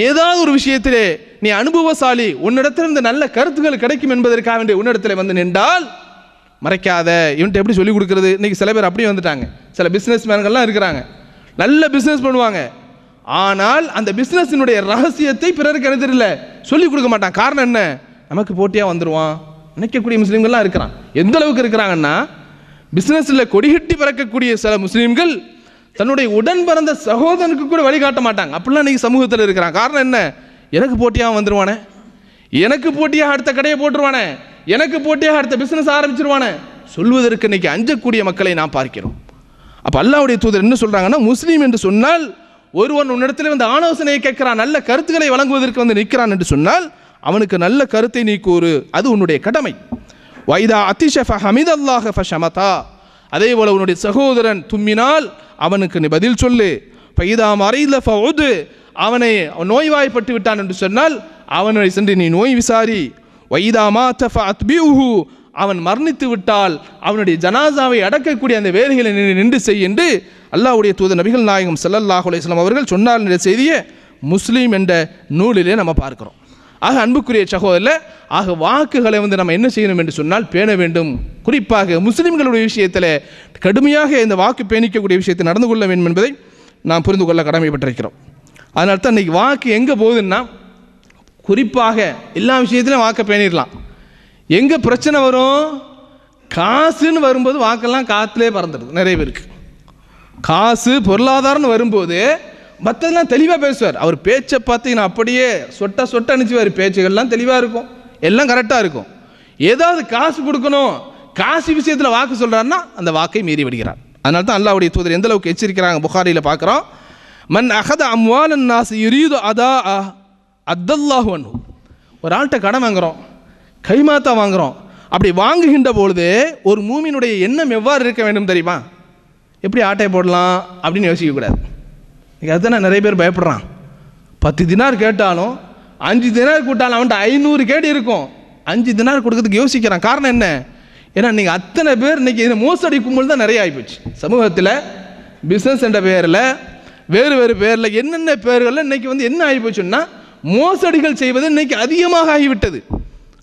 ஏதாவது ஒரு விஷயத்திலே நீ அனுபவசாலி உன்னிடத்திலிருந்து நல்ல கருத்துக்கள் கிடைக்கும் என்பதற்காக வேண்டிய உன்னிடத்தில் வந்து நின்றால் மறைக்காத இவன்ட்டு எப்படி சொல்லிக் கொடுக்குறது இன்றைக்கி சில பேர் அப்படியே வந்துட்டாங்க சில பிஸ்னஸ் மேன்கள்லாம் இருக்கிறாங்க நல்ல பிஸ்னஸ் பண்ணுவாங்க ஆனால் அந்த பிஸ்னஸினுடைய ரகசியத்தை பிறருக்கு எழுதிடல சொல்லிக் கொடுக்க மாட்டான் காரணம் என்ன நமக்கு போட்டியாக வந்துடுவான் நினைக்கக்கூடிய முஸ்லீம்கள்லாம் இருக்கிறான் எந்த அளவுக்கு இருக்கிறாங்கன்னா பிஸ்னஸில் கொடிகட்டி பிறக்கக்கூடிய சில முஸ்லீம்கள் தன்னுடைய உடன் பிறந்த சகோதரனுக்கு கூட வழிகாட்ட மாட்டாங்க அப்படிலாம் இன்றைக்கி சமூகத்தில் இருக்கிறான் காரணம் என்ன எனக்கு போட்டியாக வந்துடுவானே எனக்கு போட்டியாக அடுத்த கடையை போட்டுருவானே எனக்கு போட்டியாக அடுத்த பிஸ்னஸ் ஆரம்பிச்சிருவானே சொல்வதற்கு இன்றைக்கி அஞ்சக்கூடிய மக்களை நாம் பார்க்கிறோம் அப்போ அல்லாவுடைய தூதர் என்ன சொல்கிறாங்கன்னா முஸ்லீம் என்று சொன்னால் ஒருவன் உன்னிடத்தில் வந்து ஆலோசனையை கேட்கிறான் நல்ல கருத்துக்களை வழங்குவதற்கு வந்து நிற்கிறான் என்று சொன்னால் அவனுக்கு நல்ல கருத்தை நீ கூறு அது உன்னுடைய கடமை வைதா அத்திஷஃப ஹமித் அல்லாஹ ஃபஷமதா அதே போல் உன்னுடைய சகோதரன் தும்மினால் அவனுக்கு நீ பதில் சொல்லு பைதா மறையில் ஃபவுது அவனை நோய்வாய்ப்பட்டு விட்டான் என்று சொன்னால் அவனை சென்று நீ நோய் விசாரி வைதா மாத்த ஃப அவன் மரணித்து விட்டால் அவனுடைய ஜனாசாவை அடக்கக்கூடிய அந்த வேலைகளை நின்று செய் என்று அல்லாவுடைய தூத நபிகள் நாயகம் சல்லல்லாஹ் அலையம் அவர்கள் சொன்னார் என்ற செய்தியை முஸ்லீம் என்ற நூலிலே நம்ம பார்க்கிறோம் ஆக அன்புக்குரிய சகோதரில் ஆக வாக்குகளை வந்து நம்ம என்ன செய்யணும் என்று சொன்னால் பேண வேண்டும் குறிப்பாக முஸ்லீம்களுடைய விஷயத்தில் கடுமையாக இந்த வாக்கு பேணிக்கக்கூடிய விஷயத்தை நடந்து கொள்ள வேண்டும் என்பதை நாம் புரிந்து கொள்ள கடமைப்பட்டிருக்கிறோம் அதனால்தான் இன்றைக்கி வாக்கு எங்கே போகுதுன்னா குறிப்பாக எல்லா விஷயத்திலையும் வாக்கை பேணிடலாம் எங்கே பிரச்சனை வரும் காசுன்னு வரும்போது வாக்கெல்லாம் காற்றுலேயே பறந்துடுது நிறைய பேருக்கு காசு பொருளாதாரம்னு வரும்போது மற்றதெல்லாம் தெளிவாக பேசுவார் அவர் பேச்சை பார்த்தீங்கன்னா அப்படியே சொட்ட சொட்ட அனுப்பிச்சுவார் பேச்சுகள்லாம் தெளிவாக இருக்கும் எல்லாம் கரெக்டாக இருக்கும் ஏதாவது காசு கொடுக்கணும் காசு விஷயத்தில் வாக்கு சொல்கிறாருன்னா அந்த வாக்கை மீறி விடுகிறார் அதனால தான் அல்லாவுடைய தூதர் எந்த அளவுக்கு எச்சரிக்கிறாங்க புகாரியில் பார்க்குறோம் மன் அகத அம்வாலன் நாசு யுரீது அதா அத்தல்லாஹு ஒரு ஆள்கிட்ட கடன் வாங்குகிறோம் கைமாத்தா வாங்குகிறோம் அப்படி வாங்குகின்ற பொழுது ஒரு மூமியினுடைய எண்ணம் எவ்வாறு இருக்க வேண்டும் தெரியுமா எப்படி ஆட்டை போடலாம் அப்படின்னு யோசிக்கக்கூடாது இன்றைக்கி அதுதான் நிறைய பேர் பயப்படுறான் பத்து தினார் கேட்டாலும் அஞ்சு தினார் கூட்டாலும் அவன்கிட்ட ஐநூறு கேடு இருக்கும் அஞ்சு தினார் கொடுக்கறதுக்கு யோசிக்கிறான் காரணம் என்ன ஏன்னா நீங்கள் அத்தனை பேர் இன்றைக்கி இதை மோசடி கும்பல் தான் நிறைய ஆகிப்போச்சு சமூகத்தில் பிஸ்னஸ் என்ற பேரில் வேறு வேறு பேரில் என்னென்ன பேர்களில் இன்றைக்கி வந்து என்ன ஆகிப்போச்சுன்னா மோசடிகள் செய்வது இன்றைக்கி அதிகமாக ஆகிவிட்டது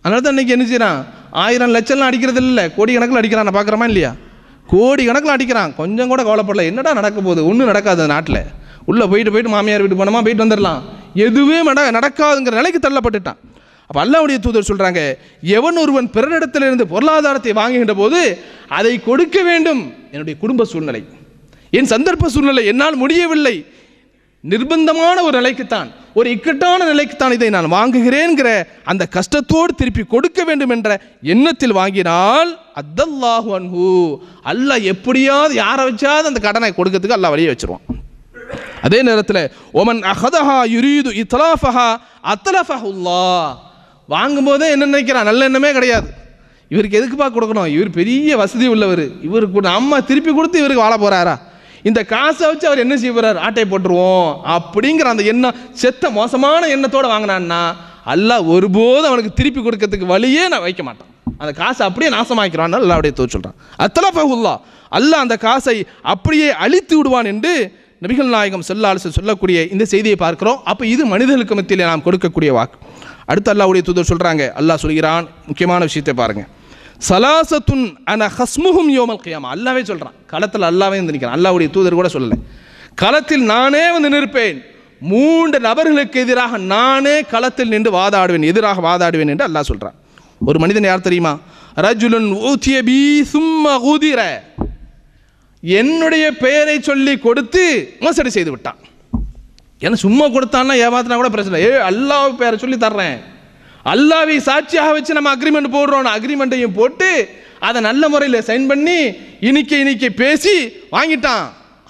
அதனால தான் இன்றைக்கி என்ன செய்கிறான் ஆயிரம் லட்சம்லாம் அடிக்கிறது இல்லை கோடி கணக்கில் அடிக்கிறான் நான் பார்க்குறமா இல்லையா கோடி கணக்கில் அடிக்கிறான் கொஞ்சம் கூட கவலைப்படல என்னடா நடக்க போகுது ஒன்றும் நடக்காது அந்த நாட்டில் உள்ளே போயிட்டு போயிட்டு மாமியார் வீட்டு போனோமா போயிட்டு வந்துடலாம் எதுவே நட நடக்காதுங்கிற நிலைக்கு தள்ளப்பட்டுட்டான் அப்போ அல்லாவுடைய தூதர் சொல்கிறாங்க எவன் ஒருவன் பிறரிடத்திலிருந்து பொருளாதாரத்தை வாங்குகின்ற போது அதை கொடுக்க வேண்டும் என்னுடைய குடும்ப சூழ்நிலை என் சந்தர்ப்ப சூழ்நிலை என்னால் முடியவில்லை நிர்பந்தமான ஒரு நிலைக்குத்தான் ஒரு இக்கட்டான நிலைக்குத்தான் இதை நான் வாங்குகிறேன்கிற அந்த கஷ்டத்தோடு திருப்பி கொடுக்க வேண்டும் என்ற எண்ணத்தில் வாங்கினால் அத்தல்லாஹு அன்ஹு அல்ல எப்படியாவது யாரை வச்சாவது அந்த கடனை கொடுக்கறதுக்கு அல்லா வழியை வச்சிருவான் அதே நேரத்தில் ஒமன் அஹதஹா யுரீது இத்தலாஃபஹா அத்தலஃபஹுல்லா வாங்கும்போதே என்ன நினைக்கிறான் நல்ல எண்ணமே கிடையாது இவருக்கு எதுக்குப்பா கொடுக்கணும் இவர் பெரிய வசதி உள்ளவர் இவருக்கு நம்ம திருப்பி கொடுத்து இவருக்கு வாழ போகிறாரா இந்த காசை வச்சு அவர் என்ன செய்வார் ஆட்டை போட்டுருவோம் அப்படிங்கிற அந்த எண்ணம் செத்த மோசமான எண்ணத்தோடு வாங்கினான்னா அல்லாஹ் ஒருபோதும் அவனுக்கு திருப்பி கொடுக்கறதுக்கு வழியே நான் வைக்க மாட்டான் அந்த காசை அப்படியே நாசமாக்கிறான் அல்லா அப்படியே தோற்று சொல்கிறான் போய் உள்ளா அல்லா அந்த காசை அப்படியே அழித்து விடுவான் என்று நபிகள் நாயகம் சொல்லாலசு சொல்லக்கூடிய இந்த செய்தியை பார்க்குறோம் அப்போ இது மனிதர்களுக்கு மத்தியில் நாம் கொடுக்கக்கூடிய வாக்கு அடுத்து அல்லாவுடைய தூதர் சொல்கிறாங்க அல்லாஹ் சொல்கிறான் முக்கியமான விஷயத்தை பாருங்கள் சலாசத்துன் அன ஹஸ்முகும் யோமல் கியாமா அல்லாவே சொல்கிறான் களத்தில் அல்லாவே வந்து நிற்கிறான் அல்லாவுடைய தூதர் கூட சொல்லலை களத்தில் நானே வந்து நிற்பேன் மூன்று நபர்களுக்கு எதிராக நானே களத்தில் நின்று வாதாடுவேன் எதிராக வாதாடுவேன் என்று அல்லாஹ் சொல்கிறான் ஒரு மனிதன் யார் தெரியுமா ரஜுலன் ஊத்திய பி சும்மா ஊதிர என்னுடைய பெயரை சொல்லி கொடுத்து மோசடி செய்து விட்டான் ஏன்னா சும்மா கொடுத்தான்னா ஏமாத்தினா கூட பிரச்சனை ஏ அல்லாஹ் பெயரை சொல்லி தர்றேன் அல்லாவை சாட்சியாக வச்சு நம்ம அக்ரிமெண்ட் போடுறோம் அக்ரிமெண்ட்டையும் போட்டு அதை நல்ல முறையில் சைன் பண்ணி இனிக்க இனிக்க பேசி வாங்கிட்டான்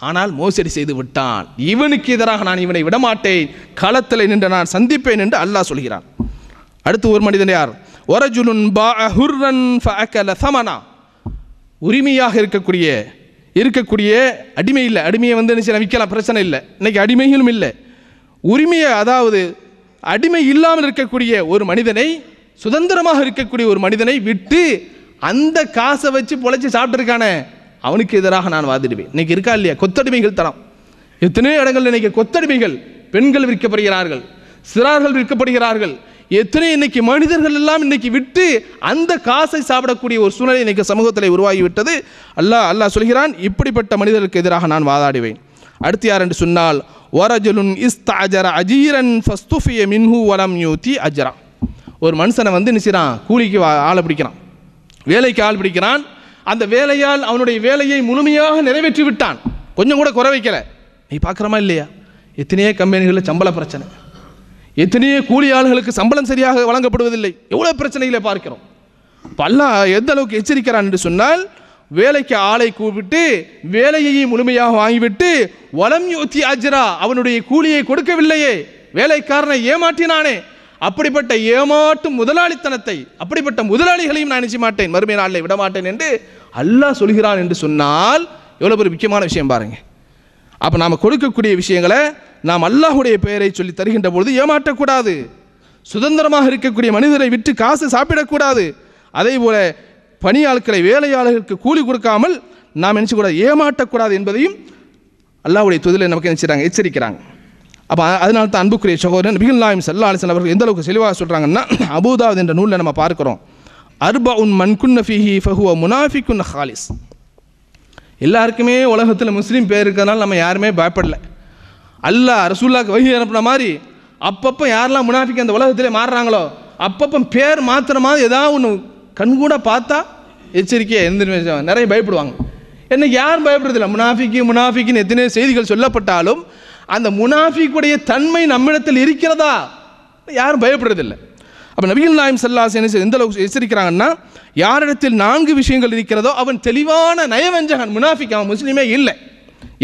ஆனால் மோசடி செய்து விட்டான் இவனுக்கு எதிராக நான் இவனை விடமாட்டேன் களத்தில் நின்று நான் சந்திப்பேன் என்று அல்லாஹ் சொல்கிறான் அடுத்து ஒரு மனிதன் யார் ஒரஜுலுன் சமனா உரிமையாக இருக்கக்கூடிய இருக்கக்கூடிய அடிமை இல்லை அடிமையை வந்து நான் விற்கலாம் பிரச்சனை இல்லை இன்றைக்கி அடிமைகளும் இல்லை உரிமையை அதாவது அடிமை இல்லாமல் இருக்கக்கூடிய ஒரு மனிதனை சுதந்திரமாக இருக்கக்கூடிய ஒரு மனிதனை விட்டு அந்த காசை வச்சு பொழைச்சி சாப்பிட்ருக்கானே அவனுக்கு எதிராக நான் வாதிடுவேன் இன்றைக்கி இருக்கா இல்லையா கொத்தடிமைகள் தரம் எத்தனையோ இடங்கள் இன்றைக்கி கொத்தடிமைகள் பெண்கள் விற்கப்படுகிறார்கள் சிறார்கள் விற்கப்படுகிறார்கள் எத்தனை இன்னைக்கு மனிதர்கள் எல்லாம் இன்னைக்கு விட்டு அந்த காசை சாப்பிடக்கூடிய ஒரு சூழ்நிலை இன்னைக்கு சமூகத்தில் உருவாகிவிட்டது அல்லாஹ் அல்லாஹ் சொல்கிறான் இப்படிப்பட்ட மனிதர்களுக்கு எதிராக நான் வாதாடுவேன் அடுத்து யார் என்று சொன்னால் ஒரஜலுன் இஸ்த அஜரா அஜீரன் ஃபஸ்துஃபிய மின்ஹூ வலம் யூத்தி அஜரா ஒரு மனுஷனை வந்து நினைச்சிறான் கூலிக்கு ஆளை பிடிக்கிறான் வேலைக்கு ஆள் பிடிக்கிறான் அந்த வேலையால் அவனுடைய வேலையை முழுமையாக நிறைவேற்றி விட்டான் கொஞ்சம் கூட குறை வைக்கலை நீ பார்க்குறமா இல்லையா எத்தனையோ கம்பெனிகளில் சம்பள பிரச்சனை எத்தனையோ கூலி ஆளுகளுக்கு சம்பளம் சரியாக வழங்கப்படுவதில்லை எவ்வளோ பிரச்சனைகளை பார்க்கிறோம் பல்லா எந்த அளவுக்கு எச்சரிக்கிறான் என்று சொன்னால் வேலைக்கு ஆளை கூப்பிட்டு வேலையை முழுமையாக வாங்கிவிட்டு வலம் யோத்தி அஜ்ரா அவனுடைய கூலியை கொடுக்கவில்லையே வேலைக்காரனை ஏமாற்றினானே அப்படிப்பட்ட ஏமாற்றும் முதலாளித்தனத்தை அப்படிப்பட்ட முதலாளிகளையும் நான் நினைச்ச மாட்டேன் மறுமை நாளில் விடமாட்டேன் என்று அல்லாஹ் சொல்கிறான் என்று சொன்னால் எவ்வளோ ஒரு முக்கியமான விஷயம் பாருங்கள் அப்போ நாம் கொடுக்கக்கூடிய விஷயங்களை நாம் அல்லாஹுடைய பெயரை சொல்லி தருகின்ற பொழுது ஏமாற்றக்கூடாது சுதந்திரமாக இருக்கக்கூடிய மனிதரை விட்டு காசு சாப்பிடக்கூடாது அதே போல் பணியாளர்களை வேலையாளர்களுக்கு கூலி கொடுக்காமல் நாம் நினச்சக்கூடாது ஏமாற்றக்கூடாது என்பதையும் அல்லாவுடைய தொழிலை நமக்கு நினச்சிட்டாங்க எச்சரிக்கிறாங்க அப்போ அதனால தான் அன்புக்குரிய சகோதரன் பிகில் நாயம் சல்லா அலிசன் அவர்கள் எந்த அளவுக்கு செலிவாக சொல்கிறாங்கன்னா அபூதாவது என்ற நூலில் நம்ம பார்க்குறோம் அர்பா உன் மன்குன் ஃபிஹி ஃபஹுவ முனாஃபிக்குன் ஹாலிஸ் எல்லாருக்குமே உலகத்தில் முஸ்லீம் பேர் இருக்கிறதுனால நம்ம யாருமே பயப்படலை அல்லா ரசூல்லாக்கு வகி அனுப்பின மாதிரி அப்பப்போ யாரெல்லாம் முனாஃபிக்கு அந்த உலகத்திலே மாறுறாங்களோ அப்பப்போ பேர் மாத்திரமாவது ஏதாவது ஒன்று கண்கூட பார்த்தா எச்சரிக்கையாக எழுந்திருமே நிறைய பயப்படுவாங்க என்ன யார் பயப்படுறதில்ல முனாஃபிக்கு முனாஃபிக்குன்னு எத்தனையோ செய்திகள் சொல்லப்பட்டாலும் அந்த முனாஃபிக்குடைய தன்மை நம்மிடத்தில் இருக்கிறதா யாரும் பயப்படுறதில்லை அப்போ நபிகள் நாயம் சல்லாஸ் என்ன எந்த அளவுக்கு எச்சரிக்கிறாங்கன்னா யாரிடத்தில் நான்கு விஷயங்கள் இருக்கிறதோ அவன் தெளிவான நயவஞ்சகன் முனாஃபிக் அவன் முஸ்லீமே இல்லை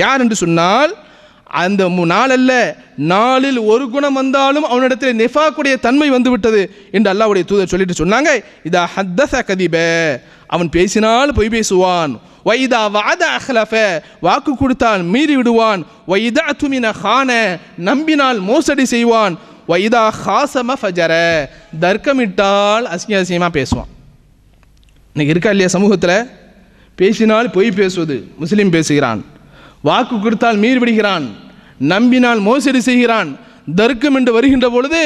யார் என்று சொன்னால் அந்த நாளல்ல நாளில் ஒரு குணம் வந்தாலும் அவனிடத்தில் நெஃபாக்குடைய தன்மை வந்துவிட்டது என்று அல்லாவுடைய தூதர் சொல்லிட்டு சொன்னாங்க இதா ஹத்தச கதிப அவன் பேசினால் பொய் பேசுவான் வைதா வாத அஹ்லஃப வாக்கு கொடுத்தால் மீறி விடுவான் வைதா துமின ஹான நம்பினால் மோசடி செய்வான் வைதா ஹாசம ஃபஜர தர்க்கமிட்டால் அசிங்க அசிங்கமாக பேசுவான் இன்னைக்கு இருக்கா இல்லையா சமூகத்தில் பேசினால் பொய் பேசுவது முஸ்லீம் பேசுகிறான் வாக்கு கொடுத்தால் மீறிவிடுகிறான் நம்பினால் மோசடி செய்கிறான் தர்க்கம் என்று வருகின்ற பொழுது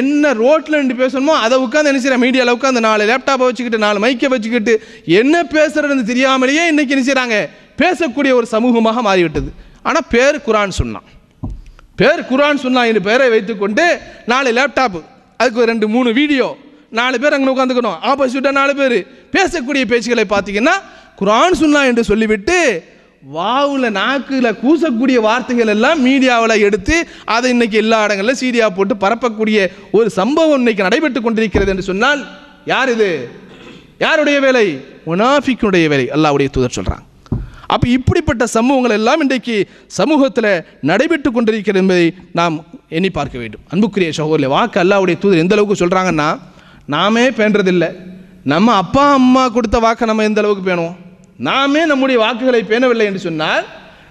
என்ன ரோட்டில் நின்று பேசணுமோ அதை உட்காந்து என்ன மீடியாவில் உட்காந்து நாலு லேப்டாப்பை வச்சுக்கிட்டு நாலு மைக்கை வச்சுக்கிட்டு என்ன பேசுகிறதுன்னு தெரியாமலேயே இன்றைக்கி என்ன செய்கிறாங்க பேசக்கூடிய ஒரு சமூகமாக மாறிவிட்டது ஆனால் பேர் குரான் சொன்னான் பேர் குரான் சொன்னான் என்று பெயரை வைத்துக்கொண்டு நாலு லேப்டாப்பு அதுக்கு ரெண்டு மூணு வீடியோ நாலு பேர் அங்கே உட்காந்துக்கணும் ஆப்போசிட்டாக நாலு பேர் பேசக்கூடிய பேச்சுகளை பார்த்தீங்கன்னா குரான் சொன்னா என்று சொல்லிவிட்டு வாவில் நாக்கில் கூசக்கூடிய வார்த்தைகள் எல்லாம் மீடியாவில் எடுத்து அதை இன்னைக்கு எல்லா இடங்களிலும் சீடியா போட்டு பரப்பக்கூடிய ஒரு சம்பவம் இன்னைக்கு நடைபெற்று கொண்டிருக்கிறது என்று சொன்னால் யார் இது யாருடைய வேலை முனாஃபிக்கினுடைய வேலை அல்லாவுடைய தூதர் சொல்கிறாங்க அப்போ இப்படிப்பட்ட சமூகங்கள் எல்லாம் இன்றைக்கு சமூகத்தில் நடைபெற்று கொண்டிருக்கிறது என்பதை நாம் எண்ணி பார்க்க வேண்டும் அன்புக்குரிய சகோதரில் வாக்கு அல்லாவுடைய தூதர் எந்த அளவுக்கு சொல்கிறாங்கன்னா நாமே பேன்றதில்லை நம்ம அப்பா அம்மா கொடுத்த வாக்கை நம்ம எந்த அளவுக்கு பேணுவோம் நாமே நம்முடைய வாக்குகளை பேணவில்லை என்று சொன்னால்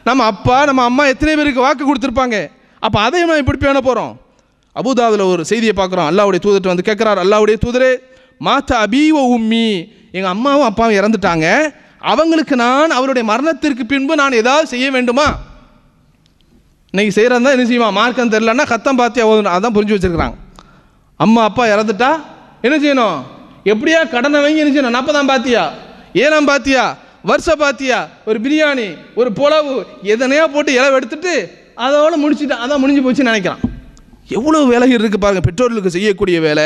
நம்ம அப்பா நம்ம அம்மா எத்தனை பேருக்கு வாக்கு கொடுத்துருப்பாங்க அப்போ அதையும் நம்ம இப்படி பேண போகிறோம் அபுதாபில் ஒரு செய்தியை பார்க்குறோம் அல்லாவுடைய தூதர்கிட்ட வந்து கேட்குறார் அல்லாவுடைய தூதரே மாத்த அபீவ உம்மி எங்கள் அம்மாவும் அப்பாவும் இறந்துட்டாங்க அவங்களுக்கு நான் அவருடைய மரணத்திற்கு பின்பு நான் ஏதாவது செய்ய வேண்டுமா இன்றைக்கி செய்கிறதா என்ன செய்வான் மார்க்கம் தெரிலன்னா கத்தம் பார்த்து ஓதணும் அதான் புரிஞ்சு வச்சுருக்கிறாங்க அம்மா அப்பா இறந்துட்டா என்ன செய்யணும் எப்படியா கடனை வாங்கி என்ன செய்யணும் நான் அப்போ தான் பார்த்தியா ஏனாம் பார்த்தியா வருஷ பாத்தியா ஒரு பிரியாணி ஒரு புலவு எதனையா போட்டு இலவு எடுத்துட்டு அதோட முடிச்சுட்டு அதான் முடிஞ்சு போச்சுன்னு நினைக்கிறான் எவ்வளோ வேலைகள் இருக்குது பாருங்கள் பெற்றோர்களுக்கு செய்யக்கூடிய வேலை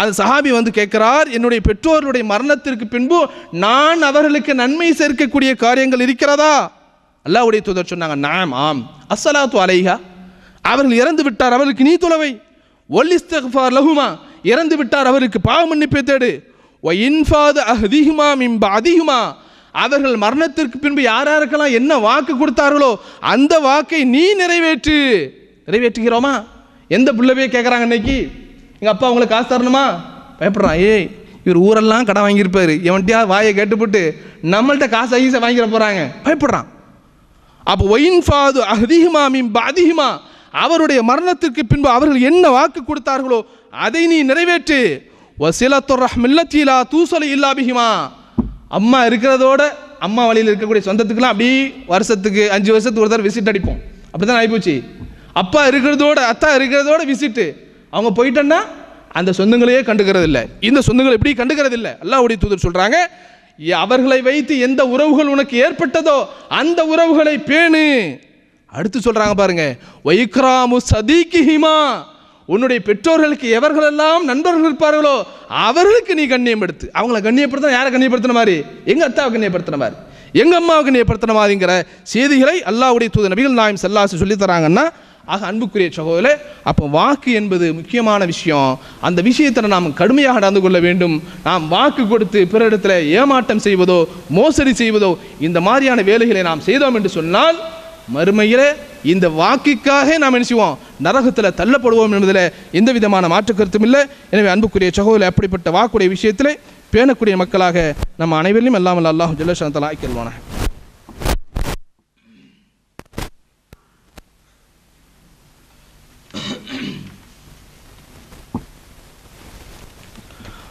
அது சஹாபி வந்து கேட்கிறார் என்னுடைய பெற்றோர்களுடைய மரணத்திற்கு பின்பு நான் அவர்களுக்கு நன்மை சேர்க்கக்கூடிய காரியங்கள் இருக்கிறதா அல்லாவுடைய தூதர் சொன்னாங்க நாம் ஆம் அசலாத்து அலைகா அவர்கள் இறந்து விட்டார் அவர்களுக்கு நீ துளவை ஒல்லிஸ்தஃபார் லகுமா இறந்து விட்டார் அவருக்கு பாவ மன்னிப்பை தேடு ஒ இன்ஃபாது அதிகமா மிம்ப அதிகுமா அவர்கள் மரணத்திற்கு பின்பு யார் யாருக்கெல்லாம் என்ன வாக்கு கொடுத்தார்களோ அந்த வாக்கை நீ நிறைவேற்று நிறைவேற்றுகிறோமா எந்த பிள்ளை போய் கேட்குறாங்க இன்னைக்கு எங்கள் அப்பா அவங்களுக்கு காசு தரணுமா பயப்படுறான் ஏய் இவர் ஊரெல்லாம் கடை வாங்கியிருப்பார் எவன்ட்டியா வாயை கேட்டுப்பட்டு நம்மள்ட்ட காசு ஐசை வாங்கிட போகிறாங்க பயப்படுறான் அப்போ ஒயின் ஃபாது அதிகமா மீம்பா அதிகமா அவருடைய மரணத்திற்கு பின்பு அவர்கள் என்ன வாக்கு கொடுத்தார்களோ அதை நீ நிறைவேற்று வசிலத்துர் மில்லத்தீலா தூசலை இல்லாபிஹிமா அம்மா இருக்கிறதோட அம்மா வழியில் இருக்கக்கூடிய சொந்தத்துக்குலாம் அப்படி வருஷத்துக்கு அஞ்சு வருஷத்துக்கு ஒரு தடவை விசிட் அடிப்போம் அப்படி தான் ஆகிப்போச்சு அப்பா இருக்கிறதோட அத்தா இருக்கிறதோட விசிட்டு அவங்க போயிட்டோன்னா அந்த சொந்தங்களையே கண்டுக்கிறது இல்லை இந்த சொந்தங்களை எப்படி கண்டுக்கிறது இல்லை அல்லாவுடைய தூதர் சொல்கிறாங்க அவர்களை வைத்து எந்த உறவுகள் உனக்கு ஏற்பட்டதோ அந்த உறவுகளை பேணு அடுத்து சொல்கிறாங்க பாருங்கள் வைக்ராமு சதீக்கிஹிமா உன்னுடைய பெற்றோர்களுக்கு எவர்களெல்லாம் நண்பர்கள் இருப்பார்களோ அவர்களுக்கு நீ கண்ணியம் எடுத்து அவங்கள கண்ணியப்படுத்தினா யாரை கண்ணியப்படுத்தின மாதிரி எங்கள் அத்தாவை கண்ணியப்படுத்தின மாதிரி எங்கள் அம்மாவுக்கு கண்ணியப்படுத்தின மாதிரிங்கிற செய்திகளை அல்லாவுடைய தூது நபிகள் நாயம் செல்லாசு சொல்லித்தராங்கன்னா ஆக அன்புக்குரிய சகோதரே அப்போ வாக்கு என்பது முக்கியமான விஷயம் அந்த விஷயத்தில் நாம் கடுமையாக நடந்து கொள்ள வேண்டும் நாம் வாக்கு கொடுத்து பிறரிடத்தில் ஏமாற்றம் செய்வதோ மோசடி செய்வதோ இந்த மாதிரியான வேலைகளை நாம் செய்தோம் என்று சொன்னால் மறுமையில் இந்த வாக்கிற்காக நாம் என்ன செய்வோம் நரகத்தில் தள்ளப்படுவோம் என்பதில் எந்த விதமான மாற்று கருத்தும் இல்லை எனவே அன்புக்குரிய சகோதரில் அப்படிப்பட்ட வாக்குடைய விஷயத்தில் பேணக்கூடிய மக்களாக நம்ம அனைவரையும் அல்லாமல் அல்லாஹ் ஜல்லசனத்தில் ஆக்கிடுவான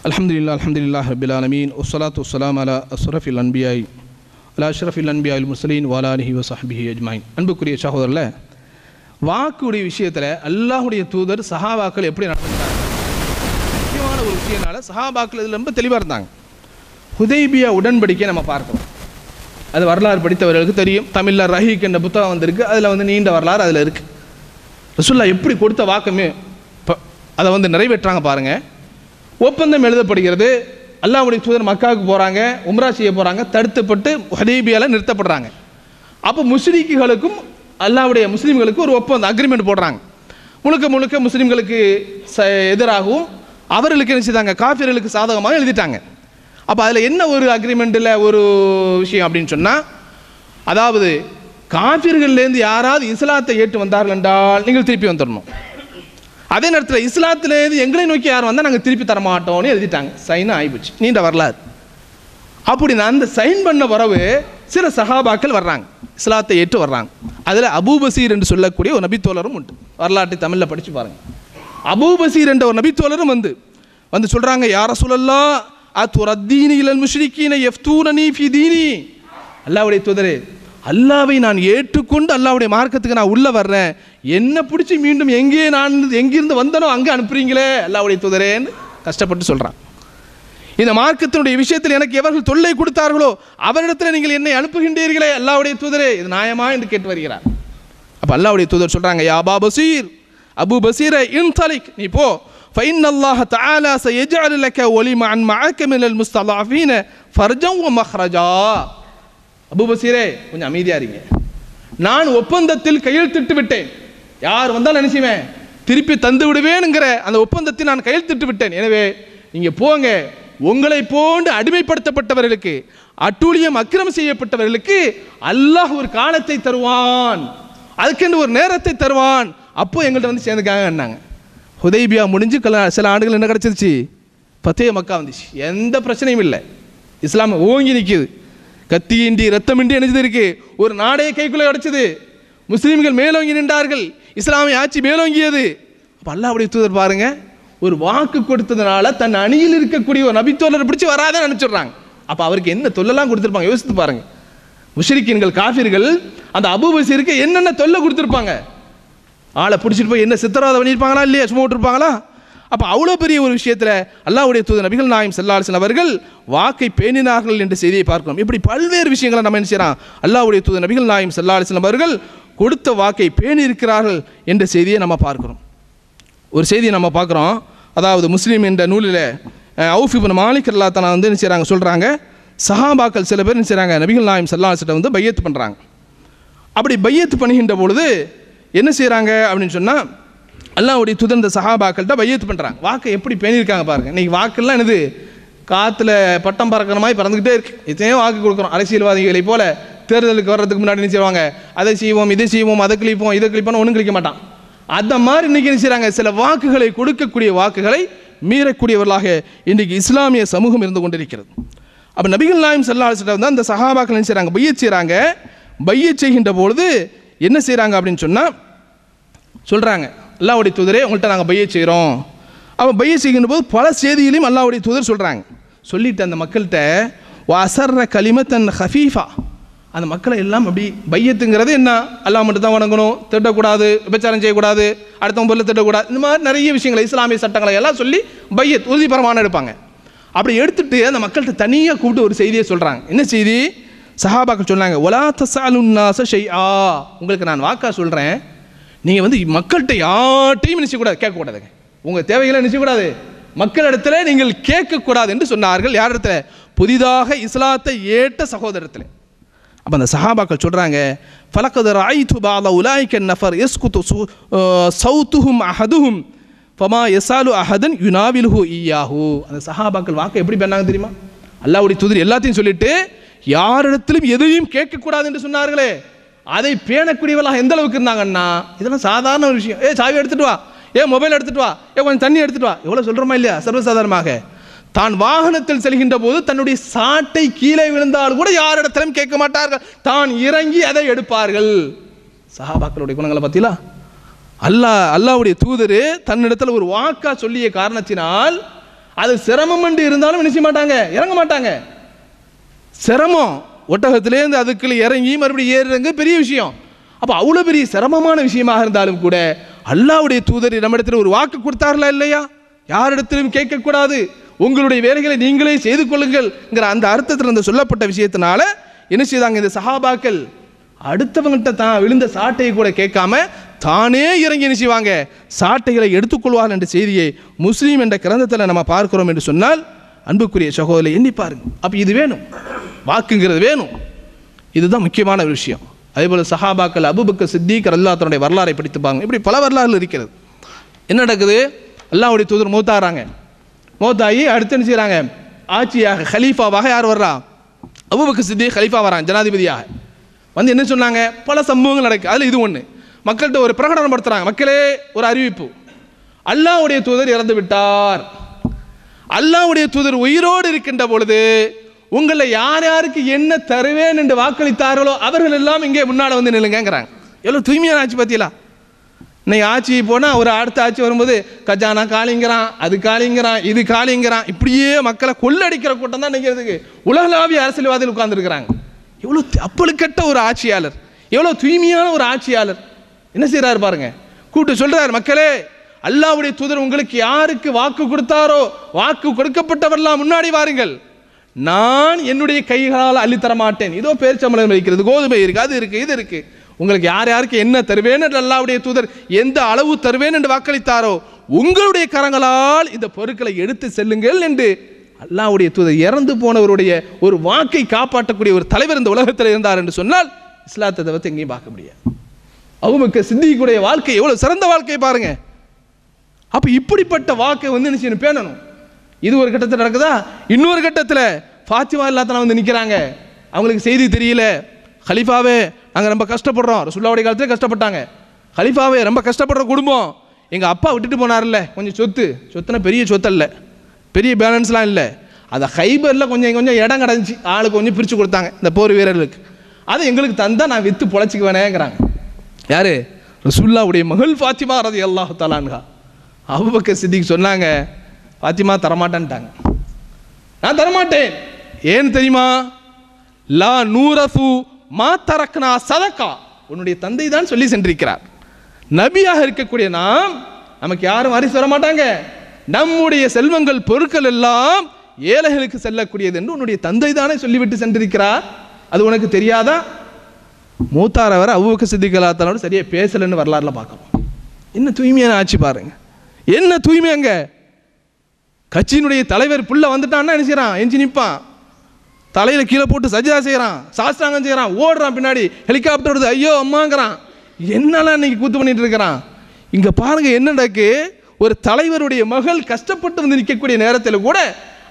அலமதுல்லா அலமதுல்லா ரபில் ஆலமீன் ஒசலாத்து வலாம் அலா அசுரஃபில் அன்பியாய் அலா அஷ்ரஃபில் அன்பி அல் முஸ்லீன் வாலாலிஹி வசஹபிஹி அஜ்மாயின் அன்புக்குரிய சகோதரில் வாக்குடைய விஷயத்தில் அல்லாஹுடைய தூதர் சஹாபாக்கள் எப்படி நடந்துட்டாங்க முக்கியமான ஒரு விஷயனால சஹாபாக்கள் இதில் ரொம்ப தெளிவாக இருந்தாங்க ஹுதைபியா உடன்படிக்கை நம்ம பார்க்கணும் அது வரலாறு படித்தவர்களுக்கு தெரியும் தமிழில் ரஹீக் என்ற புத்தகம் வந்திருக்கு அதில் வந்து நீண்ட வரலாறு அதில் இருக்குது ரசுல்லா எப்படி கொடுத்த வாக்கமே அதை வந்து நிறைவேற்றாங்க பாருங்கள் ஒப்பந்தம் எழுதப்படுகிறது அல்லாவுடைய தூதர் மக்காவுக்கு போகிறாங்க உம்ரா செய்ய போகிறாங்க தடுத்துப்பட்டு ஹதீபியால் நிறுத்தப்படுறாங்க அப்போ முஸ்லீக்குகளுக்கும் அல்லாவுடைய முஸ்லீம்களுக்கும் ஒரு ஒப்பந்தம் அக்ரிமெண்ட் போடுறாங்க முழுக்க முழுக்க முஸ்லீம்களுக்கு ச எதிராகவும் அவர்களுக்கு என்ன செய்தாங்க காஃபியர்களுக்கு சாதகமாக எழுதிட்டாங்க அப்போ அதில் என்ன ஒரு அக்ரிமெண்ட்டில் ஒரு விஷயம் அப்படின்னு சொன்னால் அதாவது காஃபியர்கள்லேருந்து யாராவது இஸ்லாத்தை ஏற்று வந்தார்கள் என்றால் நீங்கள் திருப்பி வந்துடணும் அதே நேரத்தில் இஸ்லாத்திலேருந்து எங்களை நோக்கி யார் வந்தால் நாங்கள் திருப்பி தரமாட்டோம்னு எழுதிட்டாங்க சைனாக ஆகிப்போச்சு நீண்ட வரலாறு அப்படி நான் அந்த சைன் பண்ண உறவு சில சகாபாக்கள் வர்றாங்க இஸ்லாத்தை ஏற்று வர்றாங்க அதில் அபூபசீர் என்று சொல்லக்கூடிய ஒரு நபித்தோழரும் உண்டு வரலாற்றை தமிழில் படித்து பாருங்கள் அபூபசீர் என்ற ஒரு நபித்தோழரும் வந்து வந்து சொல்கிறாங்க யார சொல்லல்லா அத்துரத்தீனி இளன் முஷ்ரிக்கீனை எஃப்தூனி ஃபிதீனி அல்லாவுடைய தூதரே அல்லாவை நான் ஏற்றுக்கொண்டு அல்லாவுடைய மார்க்கத்துக்கு நான் உள்ளே வர்றேன் என்னை பிடிச்சி மீண்டும் எங்கே நான் எங்கிருந்து வந்தனோ அங்கே அனுப்புறீங்களே அல்லாவுடைய தூதரேன்னு கஷ்டப்பட்டு சொல்கிறான் இந்த மார்க்கத்தினுடைய விஷயத்தில் எனக்கு எவர்கள் தொல்லை கொடுத்தார்களோ அவரிடத்தில் நீங்கள் என்னை அனுப்புகின்றீர்களே அல்லாவுடைய தூதரே இது நியாயமா என்று கேட்டு வருகிறார் அப்போ அல்லாவுடைய தூதர் சொல்கிறாங்க யாபா பசீர் அபு பசீர இன் தலிக் நீ போ فإن الله تعالى سيجعل لك ولمعن معك من அபுபசீரே கொஞ்சம் அமைதியாக இருங்க நான் ஒப்பந்தத்தில் கையெழுத்திட்டு விட்டேன் யார் வந்தால் நினச்சிவேன் திருப்பி தந்து விடுவேனுங்கிற அந்த ஒப்பந்தத்தை நான் கையெழுத்திட்டு விட்டேன் எனவே நீங்கள் போங்க உங்களை போன்று அடிமைப்படுத்தப்பட்டவர்களுக்கு அட்டூழியம் அக்கிரம் செய்யப்பட்டவர்களுக்கு அல்லாஹ் ஒரு காலத்தை தருவான் அதுக்கென்று ஒரு நேரத்தை தருவான் அப்போ எங்கள்கிட்ட வந்து சேர்ந்துக்காங்கன்னாங்க ஹுதைபியா முடிஞ்சு கல சில ஆண்டுகள் என்ன கிடச்சிருச்சு பத்தே மக்கா வந்துச்சு எந்த பிரச்சனையும் இல்லை இஸ்லாம் ஓங்கி நிற்கிது கத்தியின்றி ரத்தமின்றி அணிஞ்சது இருக்கு ஒரு நாடே கைக்குள்ளே அடைச்சது முஸ்லீம்கள் மேலோங்கி நின்றார்கள் இஸ்லாமிய ஆட்சி மேலோங்கியது அப்போ அல்லாவுடைய தூதர் பாருங்க ஒரு வாக்கு கொடுத்ததுனால தன் அணியில் இருக்கக்கூடிய ஒரு நபித்தோழரை பிடிச்சி வராதன்னு நினச்சிடுறாங்க அப்போ அவருக்கு என்ன தொல்லலாம் கொடுத்துருப்பாங்க யோசித்து பாருங்க முஷரிக்கின்கள் காஃபிர்கள் அந்த அபுபசிற்கு என்னென்ன தொல்லை கொடுத்துருப்பாங்க ஆளை பிடிச்சிட்டு போய் என்ன சித்தராதை பண்ணியிருப்பாங்களா இல்லையா சும்மா விட்டுருப்பாங்களா அப்போ அவ்வளோ பெரிய ஒரு விஷயத்தில் அல்லாவுடைய தூது நபிகள் நாயம் செல்லாசன் அவர்கள் வாக்கை பேணினார்கள் என்ற செய்தியை பார்க்கணும் இப்படி பல்வேறு விஷயங்களை நம்ம என்ன செய்யலாம் அல்லாவுடைய தூது நபிகள் நாயம் செல்லாசன் அவர்கள் கொடுத்த வாக்கை பேணி இருக்கிறார்கள் என்ற செய்தியை நம்ம பார்க்குறோம் ஒரு செய்தியை நம்ம பார்க்குறோம் அதாவது முஸ்லீம் என்ற நூலில் அவுஃபிபன் மாலிக் அல்லா வந்து என்ன செய்கிறாங்க சொல்கிறாங்க சஹாபாக்கள் சில பேர் என்ன செய்கிறாங்க நபிகள் நாயம் செல்லாசிட்ட வந்து பையத்து பண்ணுறாங்க அப்படி பையத்து பண்ணுகின்ற பொழுது என்ன செய்கிறாங்க அப்படின்னு சொன்னால் அல்லாவுடைய துதர் இந்த தான் பையத்து பண்ணுறாங்க வாக்கு எப்படி பேணியிருக்காங்க பாருங்க இன்றைக்கி வாக்கெல்லாம் என்னது காற்றுல பட்டம் பறக்கிற மாதிரி பறந்துக்கிட்டே இருக்கு எத்தனையோ வாக்கு கொடுக்குறோம் அரசியல்வாதிகளை போல தேர்தலுக்கு வர்றதுக்கு முன்னாடி என்ன செய்வாங்க அதை செய்வோம் இதை செய்வோம் அதை கிழிப்போம் இதை கிழிப்போம்னு ஒன்றும் கிழிக்க மாட்டான் அந்த மாதிரி இன்றைக்கி என்ன செய்கிறாங்க சில வாக்குகளை கொடுக்கக்கூடிய வாக்குகளை மீறக்கூடியவர்களாக இன்றைக்கு இஸ்லாமிய சமூகம் இருந்து கொண்டிருக்கிறது அப்போ நபிகள் நாயம் செல்லாசிட்ட வந்து அந்த சகாபாக்கள் என்ன செய்கிறாங்க பைய செய்கிறாங்க பைய செய்கின்ற பொழுது என்ன செய்கிறாங்க அப்படின்னு சொன்னால் சொல்கிறாங்க அல்லாவுடைய தூதரே உங்கள்கிட்ட நாங்கள் பைய செய்கிறோம் அவன் பைய செய்கின்ற போது பல செய்தியிலையும் அல்லாவுடைய தூதர் சொல்கிறாங்க சொல்லிவிட்டு அந்த மக்கள்கிட்ட வசர்ற தன் ஹஃபீஃபா அந்த மக்களை எல்லாம் அப்படி பையத்துங்கிறது என்ன எல்லாம் மட்டும் தான் வணங்கணும் திட்டக்கூடாது விபச்சாரம் செய்யக்கூடாது அடுத்தவங்க பொருள் திட்டக்கூடாது இந்த மாதிரி நிறைய விஷயங்களை இஸ்லாமிய சட்டங்களை எல்லாம் சொல்லி பையத் உறுதிபரமான எடுப்பாங்க அப்படி எடுத்துட்டு அந்த மக்கள்கிட்ட தனியாக கூப்பிட்டு ஒரு செய்தியை சொல்கிறாங்க என்ன செய்தி சஹாபாக்கள் சொன்னாங்க ஒலா தசாலுன்னாச ஷெய் ஆ உங்களுக்கு நான் வாக்கா சொல்கிறேன் நீங்கள் வந்து மக்கள்கிட்ட யார்ட்டையும் நினைச்சக்கூடாது கேட்கக்கூடாதுங்க உங்கள் தேவைகளை மக்கள் மக்களிடத்தில் நீங்கள் கேட்கக்கூடாது என்று சொன்னார்கள் யார் இடத்துல புதிதாக இஸ்லாத்தை ஏற்ற சகோதரத்தில் அப்போ அந்த சஹாபாக்கள் சொல்கிறாங்க ஃபலக்கது து பால உலாய்க்க நஃபர் எஸ்குத்து சௌத்துஹும் அஹதுஹும் ஃபமா எசாலு அஹதன் யுனாவிலுஹு ஈயாஹு அந்த சஹாபாக்கள் வாக்கு எப்படி பண்ணாங்க தெரியுமா அல்லாவுடைய தூதர் எல்லாத்தையும் சொல்லிட்டு யாரிடத்திலும் எதையும் கேட்கக்கூடாது என்று சொன்னார்களே அதை பேணக்கூடியவளாக எந்த அளவுக்கு இருந்தாங்கன்னா இதெல்லாம் சாதாரண ஒரு விஷயம் ஏ சாவி எடுத்துகிட்டு வா ஏ மொபைல் எடுத்துகிட்டு வா ஏ கொஞ்சம் தண்ணி எடுத்துகிட்டு வா எவ்வளோ சொல்கிறோமா இல்லையா சர்வசாதாரணமாக தான் வாகனத்தில் செல்கின்ற போது தன்னுடைய சாட்டை கீழே விழுந்தால் கூட யாரிடத்திலும் கேட்க மாட்டார்கள் தான் இறங்கி அதை எடுப்பார்கள் சஹாபாக்களுடைய குணங்களை பார்த்தீங்களா அல்லா அல்லாவுடைய தூதர் தன்னிடத்தில் ஒரு வாக்கா சொல்லிய காரணத்தினால் அது சிரமம் என்று இருந்தாலும் நினைச்ச மாட்டாங்க இறங்க மாட்டாங்க சிரமம் ஒட்டகத்திலேருந்து அதுக்குள்ளே இறங்கி மறுபடியும் ஏறுறங்க பெரிய விஷயம் அப்போ அவ்வளோ பெரிய சிரமமான விஷயமாக இருந்தாலும் கூட அல்லாவுடைய தூதர் நம்மிடத்தில் ஒரு வாக்கு கொடுத்தார்களா இல்லையா யாரிடத்திலும் கேட்கக்கூடாது உங்களுடைய வேலைகளை நீங்களே செய்து கொள்ளுங்கள்ங்கிற அந்த அர்த்தத்தில் இந்த சொல்லப்பட்ட விஷயத்தினால என்ன செய்தாங்க இந்த சஹாபாக்கள் அடுத்தவங்ககிட்ட தான் விழுந்த சாட்டையை கூட கேட்காம தானே இறங்கி என்ன செய்வாங்க சாட்டைகளை எடுத்துக்கொள்வார் என்ற செய்தியை முஸ்லீம் என்ற கிரந்தத்தில் நம்ம பார்க்கிறோம் என்று சொன்னால் அன்புக்குரிய சகோதரர் எண்ணி பாருங்க அப்போ இது வேணும் வாக்குங்கிறது வேணும் இதுதான் முக்கியமான ஒரு விஷயம் அதேபோல் சஹாபாக்கள் அபுபக்க சித்திகர் அல்லாத்தனுடைய வரலாறை படித்துப்பாங்க இப்படி பல வரலாறுகள் இருக்கிறது என்ன நடக்குது அல்லாவுடைய தூதர் மூத்தாகிறாங்க மூத்தாகி அடுத்து என்ன செய்கிறாங்க ஆட்சியாக ஹலீஃபாவாக யார் வர்றா அபுபக்க சித்தி ஹலீஃபா வரான் ஜனாதிபதியாக வந்து என்ன சொன்னாங்க பல சம்பவங்கள் நடக்குது அதில் இது ஒன்று மக்கள்கிட்ட ஒரு பிரகடனம் படுத்துகிறாங்க மக்களே ஒரு அறிவிப்பு அல்லாவுடைய தூதர் இறந்து விட்டார் அல்லாவுடைய தூதர் உயிரோடு இருக்கின்ற பொழுது உங்களை யார் யாருக்கு என்ன தருவேன் என்று வாக்களித்தார்களோ அவர்கள் எல்லாம் இங்கே முன்னால் வந்து நிலுங்கிறாங்க எவ்வளோ தூய்மையான ஆட்சி பார்த்தீங்களா இன்னைக்கு ஆட்சி போனால் ஒரு அடுத்த ஆட்சி வரும்போது கஜானா காலிங்கிறான் அது காலிங்கிறான் இது காலிங்கிறான் இப்படியே மக்களை கொள்ளடிக்கிற கூட்டம் தான் நிற்கிறதுக்கு உலகளாவிய அரசியல்வாதிகள் உட்கார்ந்துருக்கிறாங்க எவ்வளோ அப்பழுக்கட்ட ஒரு ஆட்சியாளர் எவ்வளோ தூய்மையான ஒரு ஆட்சியாளர் என்ன செய்கிறாரு பாருங்க கூப்பிட்டு சொல்கிறார் மக்களே அல்லாவுடைய தூதர் உங்களுக்கு யாருக்கு வாக்கு கொடுத்தாரோ வாக்கு கொடுக்கப்பட்டவரெல்லாம் முன்னாடி வாருங்கள் நான் என்னுடைய கைகளால் அள்ளித்தர மாட்டேன் இதோ பேரிச்சம்பளம் வைக்கிறது கோதுமை இருக்கு அது இருக்கு இது இருக்கு உங்களுக்கு யார் யாருக்கு என்ன தருவேன் என்று அல்லாவுடைய தூதர் எந்த அளவு தருவேன் என்று வாக்களித்தாரோ உங்களுடைய கரங்களால் இந்த பொருட்களை எடுத்து செல்லுங்கள் என்று அல்லாவுடைய தூதர் இறந்து போனவருடைய ஒரு வாக்கை காப்பாற்றக்கூடிய ஒரு தலைவர் இந்த உலகத்தில் இருந்தார் என்று சொன்னால் இஸ்லாத்தை தவிர்த்து எங்கேயும் பார்க்க முடியாது அவமக்க சிந்திக்கக்கூடிய வாழ்க்கை எவ்வளோ சிறந்த வாழ்க்கையை பாருங்க அப்போ இப்படிப்பட்ட வாக்கை வந்து என்ன செய்யணும் பேணணும் இது ஒரு கட்டத்தில் நடக்குதா இன்னொரு கட்டத்தில் ஃபாத்திமா இல்லாதனா வந்து நிற்கிறாங்க அவங்களுக்கு செய்தி தெரியல ஹலிஃபாவே நாங்கள் ரொம்ப கஷ்டப்படுறோம் ரசுல்லாவுடைய காலத்திலே கஷ்டப்பட்டாங்க ஹலிஃபாவே ரொம்ப கஷ்டப்படுற குடும்பம் எங்கள் அப்பா விட்டுட்டு போனார்ல கொஞ்சம் சொத்து சொத்துனா பெரிய சொத்து இல்லை பெரிய பேலன்ஸ்லாம் இல்லை அதை ஹைபரில் கொஞ்சம் கொஞ்சம் இடம் கிடஞ்சி ஆளுக்கு கொஞ்சம் பிரித்து கொடுத்தாங்க இந்த போர் வீரர்களுக்கு அதை எங்களுக்கு தந்தால் நான் விற்று பொழைச்சிக்கு வேணேங்கிறாங்க யார் ரசுல்லாவுடைய மகள் ஃபாத்திமா ரதி அல்லாஹு தாலான்கா அவ்வக்க சித்திக்கு சொன்னாங்க பாத்திமா தரமாட்டேன்ட்டாங்க நான் தரமாட்டேன் ஏன் தெரியுமா லா நூரசு மா தரக்னா சதக்கா உன்னுடைய தந்தை தான் சொல்லி சென்றிருக்கிறார் நபியாக இருக்கக்கூடிய நாம் நமக்கு யாரும் வாரிசு வர மாட்டாங்க நம்முடைய செல்வங்கள் பொருட்கள் எல்லாம் ஏழைகளுக்கு செல்லக்கூடியது என்று உன்னுடைய தந்தை தானே சொல்லிவிட்டு சென்றிருக்கிறார் அது உனக்கு தெரியாதா மூத்தார் அவர் அவ்வக்க சித்திகலாத்தானோட சரியாக பேசலைன்னு வரலாறுல பார்க்கலாம் என்ன தூய்மையான ஆட்சி பாருங்க என்ன தூய்மை அங்கே கட்சியினுடைய தலைவர் புள்ள வந்துட்டான்னா என்ன செய்கிறான் எஞ்சி நிற்பான் தலையில் கீழே போட்டு சஜிதா செய்கிறான் சாஸ்தாங்கம் செய்கிறான் ஓடுறான் பின்னாடி ஹெலிகாப்டர் வருது ஐயோ அம்மாங்கிறான் என்னெல்லாம் இன்றைக்கி கூத்து பண்ணிகிட்டு இருக்கிறான் இங்கே பாருங்க என்ன நடக்கு ஒரு தலைவருடைய மகள் கஷ்டப்பட்டு வந்து நிற்கக்கூடிய நேரத்தில் கூட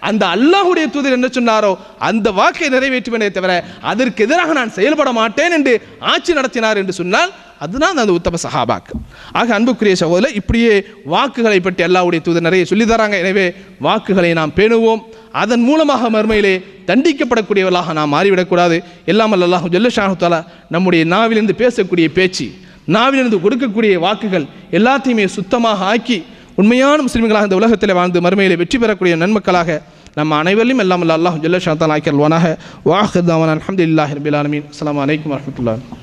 அந்த அல்லாஹுடைய தூதர் என்ன சொன்னாரோ அந்த வாக்கை நிறைவேற்றுவேனே தவிர அதற்கு எதிராக நான் செயல்பட மாட்டேன் என்று ஆட்சி நடத்தினார் என்று சொன்னால் அதுதான் அந்த உத்தம சஹாபாக்கு ஆக அன்புக்குரிய சகோதரர் இப்படியே வாக்குகளை பற்றி அல்லாவுடைய தூதர் நிறைய சொல்லி தராங்க எனவே வாக்குகளை நாம் பேணுவோம் அதன் மூலமாக மறுமையிலே தண்டிக்கப்படக்கூடியவர்களாக நாம் மாறிவிடக்கூடாது எல்லாம் அல்லாஹ் ஜல்லஷாஹாலா நம்முடைய நாவிலிருந்து பேசக்கூடிய பேச்சு நாவிலிருந்து கொடுக்கக்கூடிய வாக்குகள் எல்லாத்தையுமே சுத்தமாக ஆக்கி உண்மையான முஸ்லீம்களாக இந்த உலகத்தில் வாழ்ந்து மறுமையிலே வெற்றி பெறக்கூடிய நன்மக்களாக நம்ம அனைவரையும் எல்லாம் அல்லாஹ் ஜல்லஷாத்தால் ஆக்கியல்வானாக வாஹ் தாவான் அலமதுல்லாஹ் ரபிலாலமின் அஸ்லாம் வலைக்கம் வரமத்துல்லா